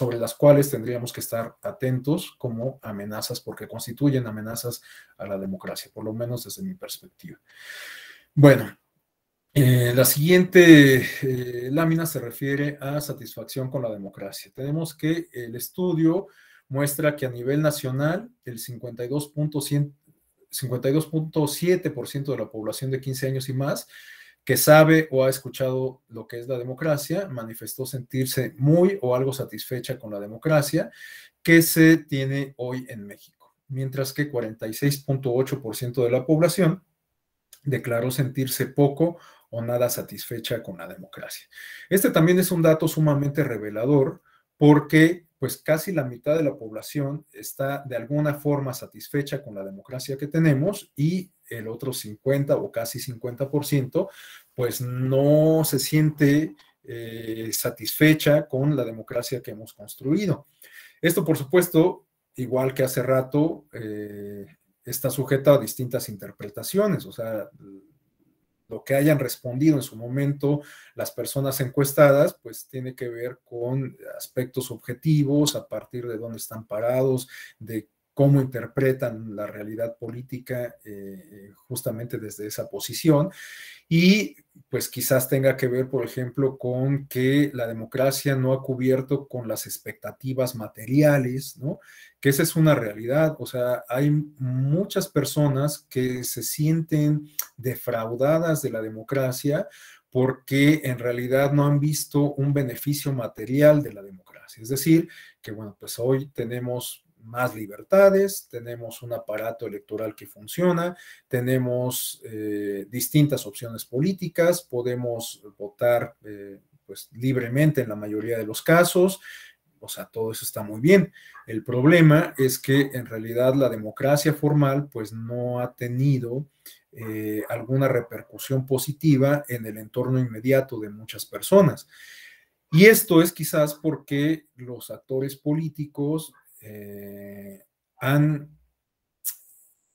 sobre las cuales tendríamos que estar atentos como amenazas, porque constituyen amenazas a la democracia, por lo menos desde mi perspectiva. Bueno, eh, la siguiente eh, lámina se refiere a satisfacción con la democracia. Tenemos que el estudio muestra que a nivel nacional el 52.7% de la población de 15 años y más que sabe o ha escuchado lo que es la democracia, manifestó sentirse muy o algo satisfecha con la democracia que se tiene hoy en México, mientras que 46.8% de la población declaró sentirse poco o nada satisfecha con la democracia. Este también es un dato sumamente revelador porque pues casi la mitad de la población está de alguna forma satisfecha con la democracia que tenemos y el otro 50 o casi 50% pues no se siente eh, satisfecha con la democracia que hemos construido. Esto, por supuesto, igual que hace rato, eh, está sujeto a distintas interpretaciones, o sea, lo que hayan respondido en su momento las personas encuestadas, pues tiene que ver con aspectos objetivos, a partir de dónde están parados, de cómo interpretan la realidad política eh, eh, justamente desde esa posición. Y pues quizás tenga que ver, por ejemplo, con que la democracia no ha cubierto con las expectativas materiales, ¿no? Que esa es una realidad. O sea, hay muchas personas que se sienten defraudadas de la democracia porque en realidad no han visto un beneficio material de la democracia. Es decir, que bueno, pues hoy tenemos más libertades, tenemos un aparato electoral que funciona, tenemos eh, distintas opciones políticas, podemos votar eh, pues, libremente en la mayoría de los casos, o sea, todo eso está muy bien. El problema es que en realidad la democracia formal pues no ha tenido eh, alguna repercusión positiva en el entorno inmediato de muchas personas. Y esto es quizás porque los actores políticos eh, han,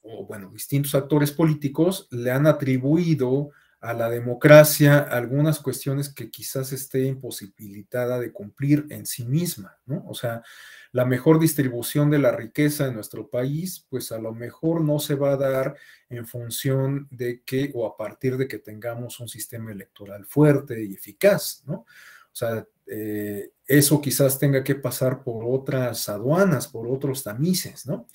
o bueno, distintos actores políticos le han atribuido a la democracia algunas cuestiones que quizás esté imposibilitada de cumplir en sí misma, ¿no? O sea, la mejor distribución de la riqueza en nuestro país, pues a lo mejor no se va a dar en función de que o a partir de que tengamos un sistema electoral fuerte y eficaz, ¿no? O sea, eh, eso quizás tenga que pasar por otras aduanas, por otros tamices, ¿no?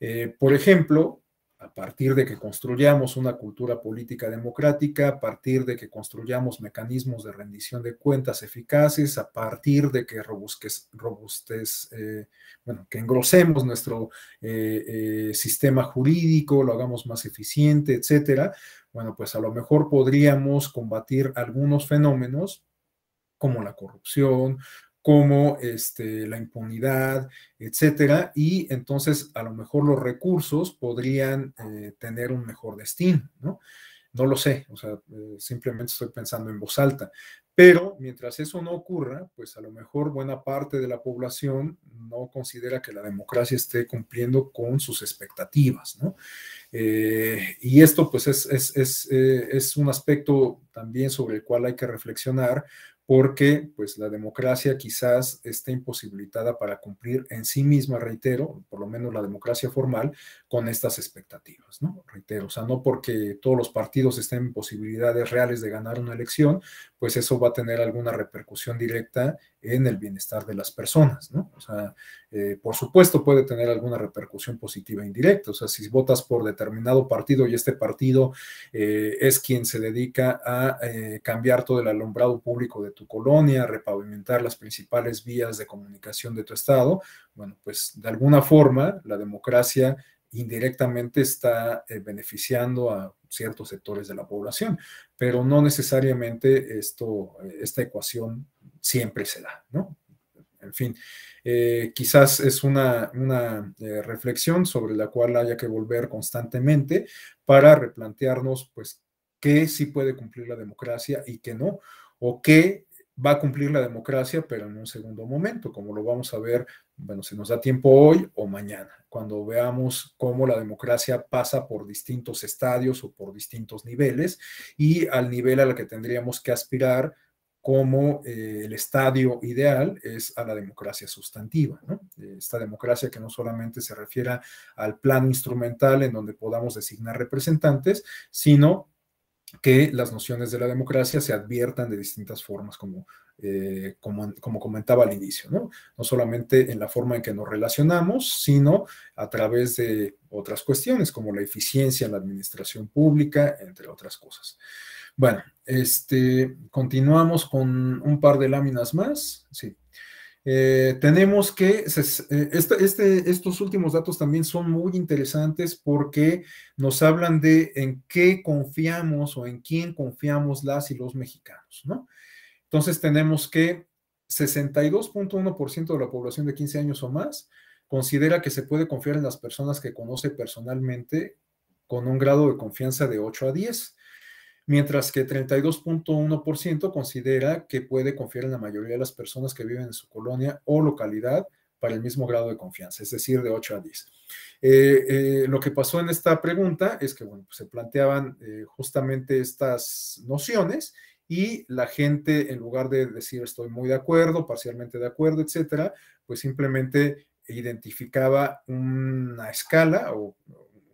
Eh, por ejemplo, a partir de que construyamos una cultura política democrática, a partir de que construyamos mecanismos de rendición de cuentas eficaces, a partir de que robustez, eh, bueno, que engrosemos nuestro sistema jurídico, lo hagamos más eficiente, etcétera, bueno, pues a lo mejor podríamos combatir algunos fenómenos como la corrupción, como este, la impunidad, etcétera, y entonces a lo mejor los recursos podrían eh, tener un mejor destino, ¿no? No lo sé, o sea, eh, simplemente estoy pensando en voz alta. Pero mientras eso no ocurra, pues a lo mejor buena parte de la población no considera que la democracia esté cumpliendo con sus expectativas, ¿no? Eh, y esto pues es, es, un aspecto también sobre el cual hay que reflexionar, porque pues la democracia quizás esté imposibilitada para cumplir en sí misma, reitero, por lo menos la democracia formal, con estas expectativas, ¿no? Reitero, o sea, no porque todos los partidos estén en posibilidades reales de ganar una elección, pues eso va a tener alguna repercusión directa en el bienestar de las personas, ¿no? O sea, eh, por supuesto puede tener alguna repercusión positiva e indirecta, o sea, si votas por determinado partido y este partido eh, es quien se dedica a eh, cambiar todo el alumbrado público de tu colonia, repavimentar las principales vías de comunicación de tu estado, bueno, pues de alguna forma la democracia indirectamente está beneficiando a ciertos sectores de la población, pero no necesariamente esto, esta ecuación siempre se da, ¿no? En fin, eh, quizás es una, eh, reflexión sobre la cual haya que volver constantemente para replantearnos, pues, qué sí puede cumplir la democracia y qué no, o qué va a cumplir la democracia, pero en un segundo momento, como lo vamos a ver, bueno, si nos da tiempo hoy o mañana, cuando veamos cómo la democracia pasa por distintos estadios o por distintos niveles y al nivel a la que tendríamos que aspirar como eh, el estadio ideal es a la democracia sustantiva, ¿no? Esta democracia que no solamente se refiere al plano instrumental en donde podamos designar representantes, sino que las nociones de la democracia se adviertan de distintas formas, como eh, como, comentaba al inicio, ¿no? No solamente en la forma en que nos relacionamos, sino a través de otras cuestiones, como la eficiencia en la administración pública, entre otras cosas. Bueno, este, continuamos con un par de láminas más, sí. Eh, tenemos que, eh, este, estos últimos datos también son muy interesantes porque nos hablan de en qué confiamos o en quién confiamos las y los mexicanos, ¿no? Entonces tenemos que 62.1% de la población de 15 años o más considera que se puede confiar en las personas que conoce personalmente con un grado de confianza de 8 a 10, mientras que 32.1% considera que puede confiar en la mayoría de las personas que viven en su colonia o localidad para el mismo grado de confianza, es decir, de 8 a 10. Eh, eh, lo que pasó en esta pregunta es que, bueno, pues, se planteaban eh, justamente estas nociones y la gente, en lugar de decir estoy muy de acuerdo, parcialmente de acuerdo, etcétera, pues simplemente identificaba una escala o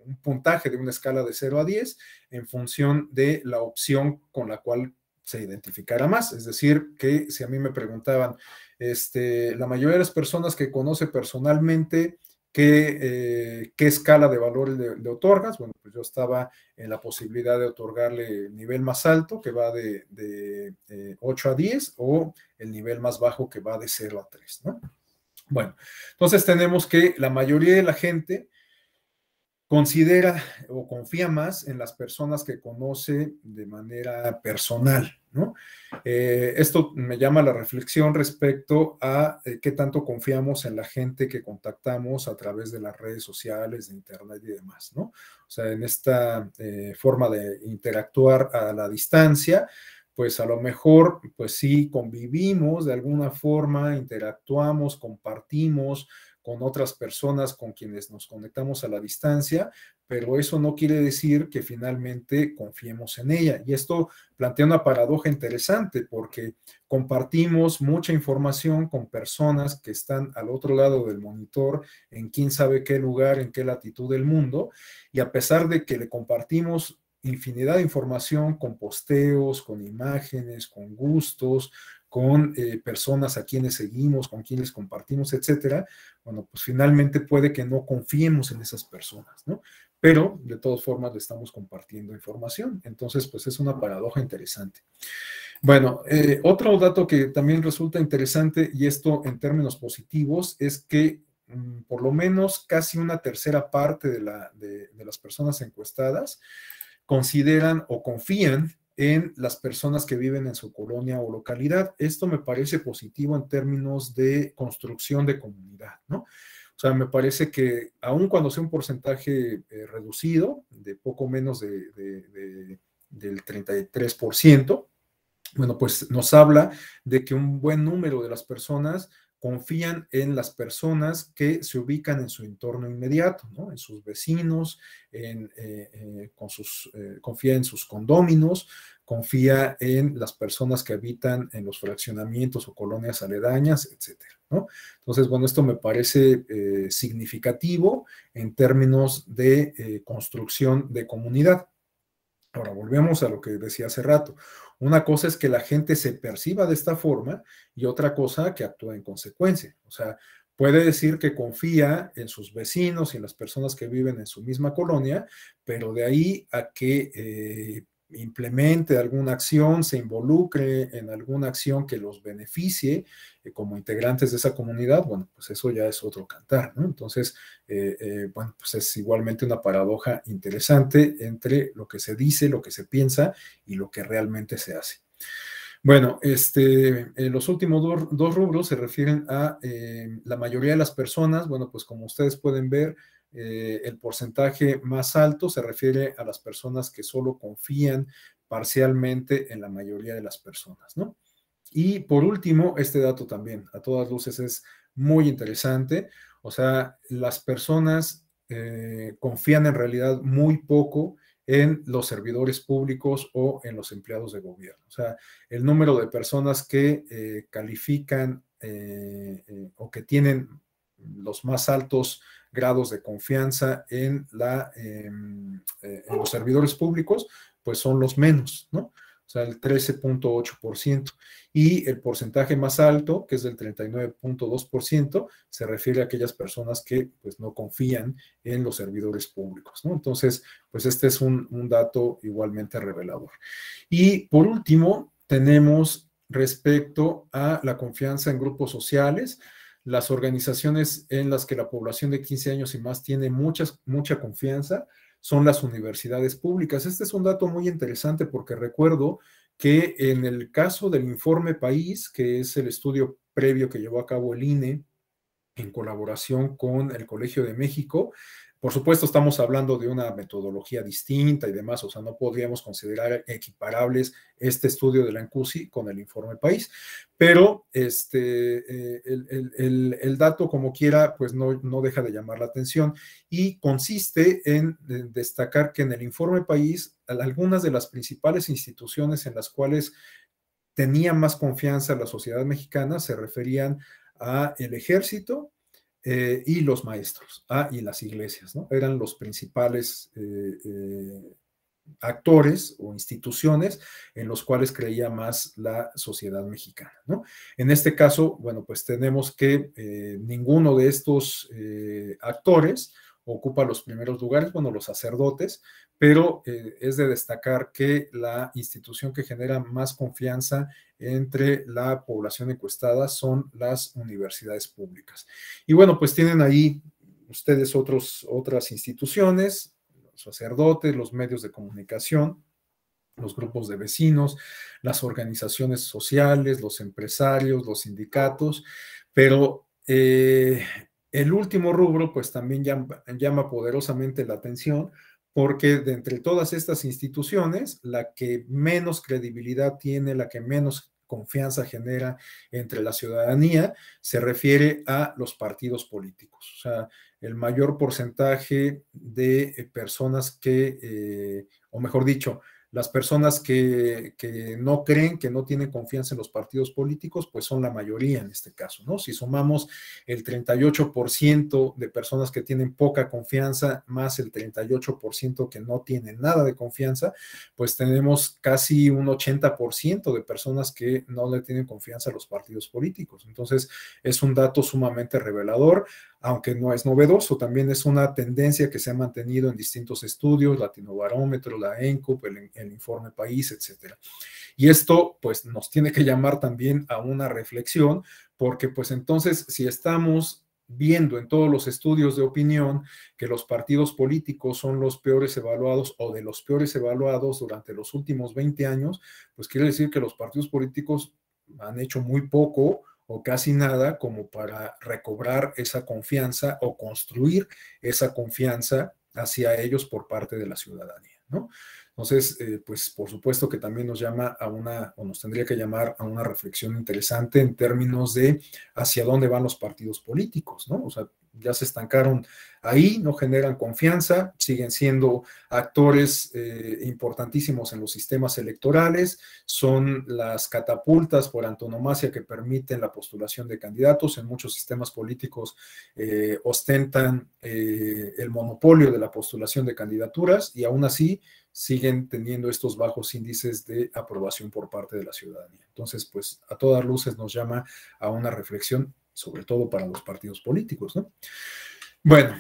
un puntaje de una escala de 0 a 10 en función de la opción con la cual se identificara más. Es decir, que si a mí me preguntaban, este, la mayoría de las personas que conoce personalmente eh, ¿Qué, escala de valor le, otorgas? Bueno, pues yo estaba en la posibilidad de otorgarle el nivel más alto, que va de, 8 eh, a 10, o el nivel más bajo, que va de 0 a 3, ¿no? Bueno, entonces tenemos que la mayoría de la gente considera o confía más en las personas que conoce de manera personal, ¿no? Eh, esto me llama la reflexión respecto a eh, qué tanto confiamos en la gente que contactamos a través de las redes sociales, de internet y demás, ¿no? O sea, en esta eh, forma de interactuar a la distancia, pues a lo mejor, pues sí, convivimos de alguna forma, interactuamos, compartimos, con otras personas con quienes nos conectamos a la distancia, pero eso no quiere decir que finalmente confiemos en ella. Y esto plantea una paradoja interesante porque compartimos mucha información con personas que están al otro lado del monitor, en quién sabe qué lugar, en qué latitud del mundo, y a pesar de que le compartimos infinidad de información con posteos, con imágenes, con gustos, con eh, personas a quienes seguimos, con quienes compartimos, etcétera, bueno, pues finalmente puede que no confiemos en esas personas, ¿no? Pero de todas formas le estamos compartiendo información. Entonces, pues es una paradoja interesante. Bueno, eh, otro dato que también resulta interesante, y esto en términos positivos, es que mm, por lo menos casi una tercera parte de las personas encuestadas consideran o confían en las personas que viven en su colonia o localidad. Esto me parece positivo en términos de construcción de comunidad, ¿no? O sea, me parece que aun cuando sea un porcentaje eh, reducido, de poco menos de, del 33%, bueno, pues nos habla de que un buen número de las personas confían en las personas que se ubican en su entorno inmediato, en sus vecinos, en, eh, eh, con sus, eh, confía en sus condóminos, confía en las personas que habitan en los fraccionamientos o colonias aledañas, etc. Entonces, bueno, esto me parece significativo en términos de construcción de comunidad. Ahora, volvemos a lo que decía hace rato. Una cosa es que la gente se perciba de esta forma y otra cosa que actúa en consecuencia. O sea, puede decir que confía en sus vecinos y en las personas que viven en su misma colonia, pero de ahí a que eh, implemente alguna acción, se involucre en alguna acción que los beneficie eh, como integrantes de esa comunidad, bueno, pues eso ya es otro cantar, ¿no? Entonces, eh, eh, bueno, pues es igualmente una paradoja interesante entre lo que se dice, lo que se piensa y lo que realmente se hace. Bueno, este, los últimos dos, rubros se refieren a la mayoría de las personas, bueno, pues como ustedes pueden ver, eh, el porcentaje más alto se refiere a las personas que solo confían parcialmente en la mayoría de las personas, ¿no? Y por último, este dato también, a todas luces es muy interesante, o sea, las personas eh, confían en realidad muy poco en los servidores públicos o en los empleados de gobierno. O sea, el número de personas que eh, califican o que tienen los más altos grados de confianza en, la, em, eh, en los servidores públicos, pues son los menos, ¿no? O sea, el 13.8%. Y el porcentaje más alto, que es del 39.2%, se refiere a aquellas personas que pues, no confían en los servidores públicos. ¿no? Entonces, pues este es un, un dato igualmente revelador. Y por último, tenemos respecto a la confianza en grupos sociales las organizaciones en las que la población de 15 años y más tiene muchas, mucha confianza son las universidades públicas. Este es un dato muy interesante porque recuerdo que en el caso del informe país, que es el estudio previo que llevó a cabo el INE en colaboración con el Colegio de México, por supuesto, estamos hablando de una metodología distinta y demás, o sea, no podríamos considerar equiparables este estudio de la Encusi con el informe país, pero este, eh, el, dato como quiera, pues no, deja de llamar la atención y consiste en, destacar que en el informe país, algunas de las principales instituciones en las cuales tenía más confianza la sociedad mexicana se referían a el ejército, eh, y los maestros, ah, y las iglesias, ¿no? Eran los principales eh, eh, actores o instituciones en los cuales creía más la sociedad mexicana, En este caso, bueno, pues tenemos que ninguno de estos actores ocupa los primeros lugares, bueno, los sacerdotes, pero eh, es de destacar que la institución que genera más confianza entre la población encuestada son las universidades públicas. Y bueno, pues tienen ahí ustedes otras instituciones, los sacerdotes, los medios de comunicación, los grupos de vecinos, las organizaciones sociales, los empresarios, los sindicatos, pero eh, el último rubro pues también llama poderosamente la atención porque de entre todas estas instituciones, la que menos credibilidad tiene, la que menos confianza genera entre la ciudadanía, se refiere a los partidos políticos. O sea, el mayor porcentaje de eh, personas que, eh, o mejor dicho, las personas que, no creen, que no tienen confianza en los partidos políticos, pues son la mayoría en este caso, ¿no? Si sumamos el 38% de personas que tienen poca confianza más el 38% que no tienen nada de confianza, pues tenemos casi un 80% de personas que no le tienen confianza a los partidos políticos. Entonces, es un dato sumamente revelador aunque no es novedoso, también es una tendencia que se ha mantenido en distintos estudios, Latino Barómetro, la ENCOP, el, el, informe país, etc. Y esto pues nos tiene que llamar también a una reflexión, porque pues entonces si estamos viendo en todos los estudios de opinión que los partidos políticos son los peores evaluados o de los peores evaluados durante los últimos 20 años, pues quiere decir que los partidos políticos han hecho muy poco o casi nada como para recobrar esa confianza o construir esa confianza hacia ellos por parte de la ciudadanía, ¿no? Entonces, eh, pues por supuesto que también nos llama a una, o nos tendría que llamar a una reflexión interesante en términos de hacia dónde van los partidos políticos, ¿no? O sea, ya se estancaron ahí, no generan confianza, siguen siendo actores eh, importantísimos en los sistemas electorales, son las catapultas por antonomasia que permiten la postulación de candidatos, en muchos sistemas políticos eh, ostentan eh, el monopolio de la postulación de candidaturas y aún así siguen teniendo estos bajos índices de aprobación por parte de la ciudadanía. Entonces, pues a todas luces nos llama a una reflexión sobre todo para los partidos políticos, Bueno,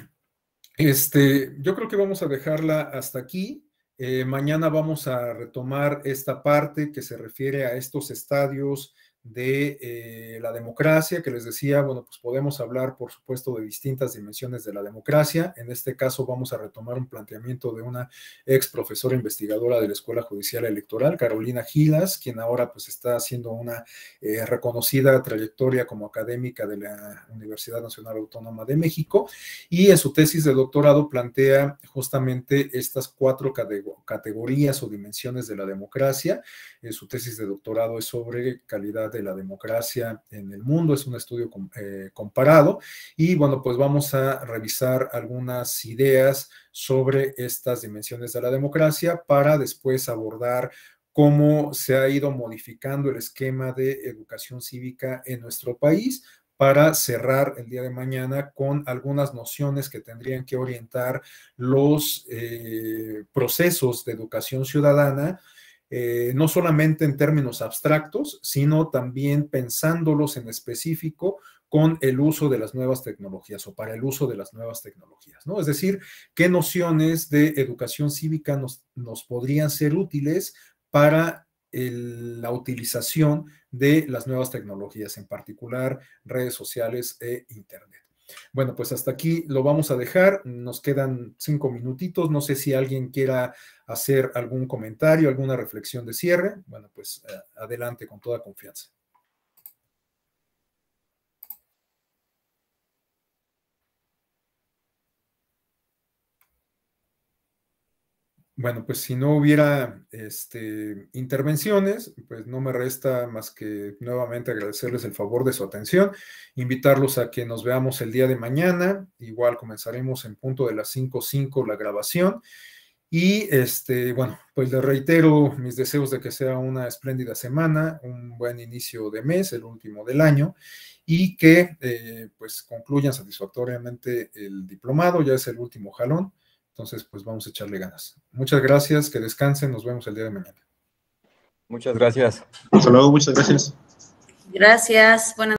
este, yo creo que vamos a dejarla hasta aquí. Eh, mañana vamos a retomar esta parte que se refiere a estos estadios de eh, la democracia, que les decía, bueno, pues podemos hablar, por supuesto, de distintas dimensiones de la democracia. En este caso vamos a retomar un planteamiento de una ex profesora investigadora de la Escuela Judicial Electoral, Carolina Gilas, quien ahora pues está haciendo una eh, reconocida trayectoria como académica de la Universidad Nacional Autónoma de México, y en su tesis de doctorado plantea justamente estas cuatro categorías o dimensiones de la democracia. En su tesis de doctorado es sobre calidad de la democracia en el mundo. Es un estudio eh, comparado. Y bueno, pues vamos a revisar algunas ideas sobre estas dimensiones de la democracia para después abordar cómo se ha ido modificando el esquema de educación cívica en nuestro país para cerrar el día de mañana con algunas nociones que tendrían que orientar los eh, procesos de educación ciudadana eh, no solamente en términos abstractos, sino también pensándolos en específico con el uso de las nuevas tecnologías o para el uso de las nuevas tecnologías, ¿no? Es decir, qué nociones de educación cívica nos, podrían ser útiles para la utilización de las nuevas tecnologías, en particular redes sociales e Internet. Bueno, pues hasta aquí lo vamos a dejar. Nos quedan cinco minutitos. No sé si alguien quiera hacer algún comentario, alguna reflexión de cierre. Bueno, pues eh, adelante con toda confianza. bueno, pues si no hubiera este, intervenciones, pues no me resta más que nuevamente agradecerles el favor de su atención, invitarlos a que nos veamos el día de mañana, igual comenzaremos en punto de las 5.05 la grabación. Y este, bueno, pues les reitero mis deseos de que sea una espléndida semana, un buen inicio de mes, el último del año, y que eh, pues concluyan satisfactoriamente el diplomado, ya es el último jalón. Entonces, pues vamos a echarle ganas. Muchas gracias, que descansen, nos vemos el día de mañana. Muchas gracias. Hasta luego, muchas gracias. Gracias, buenas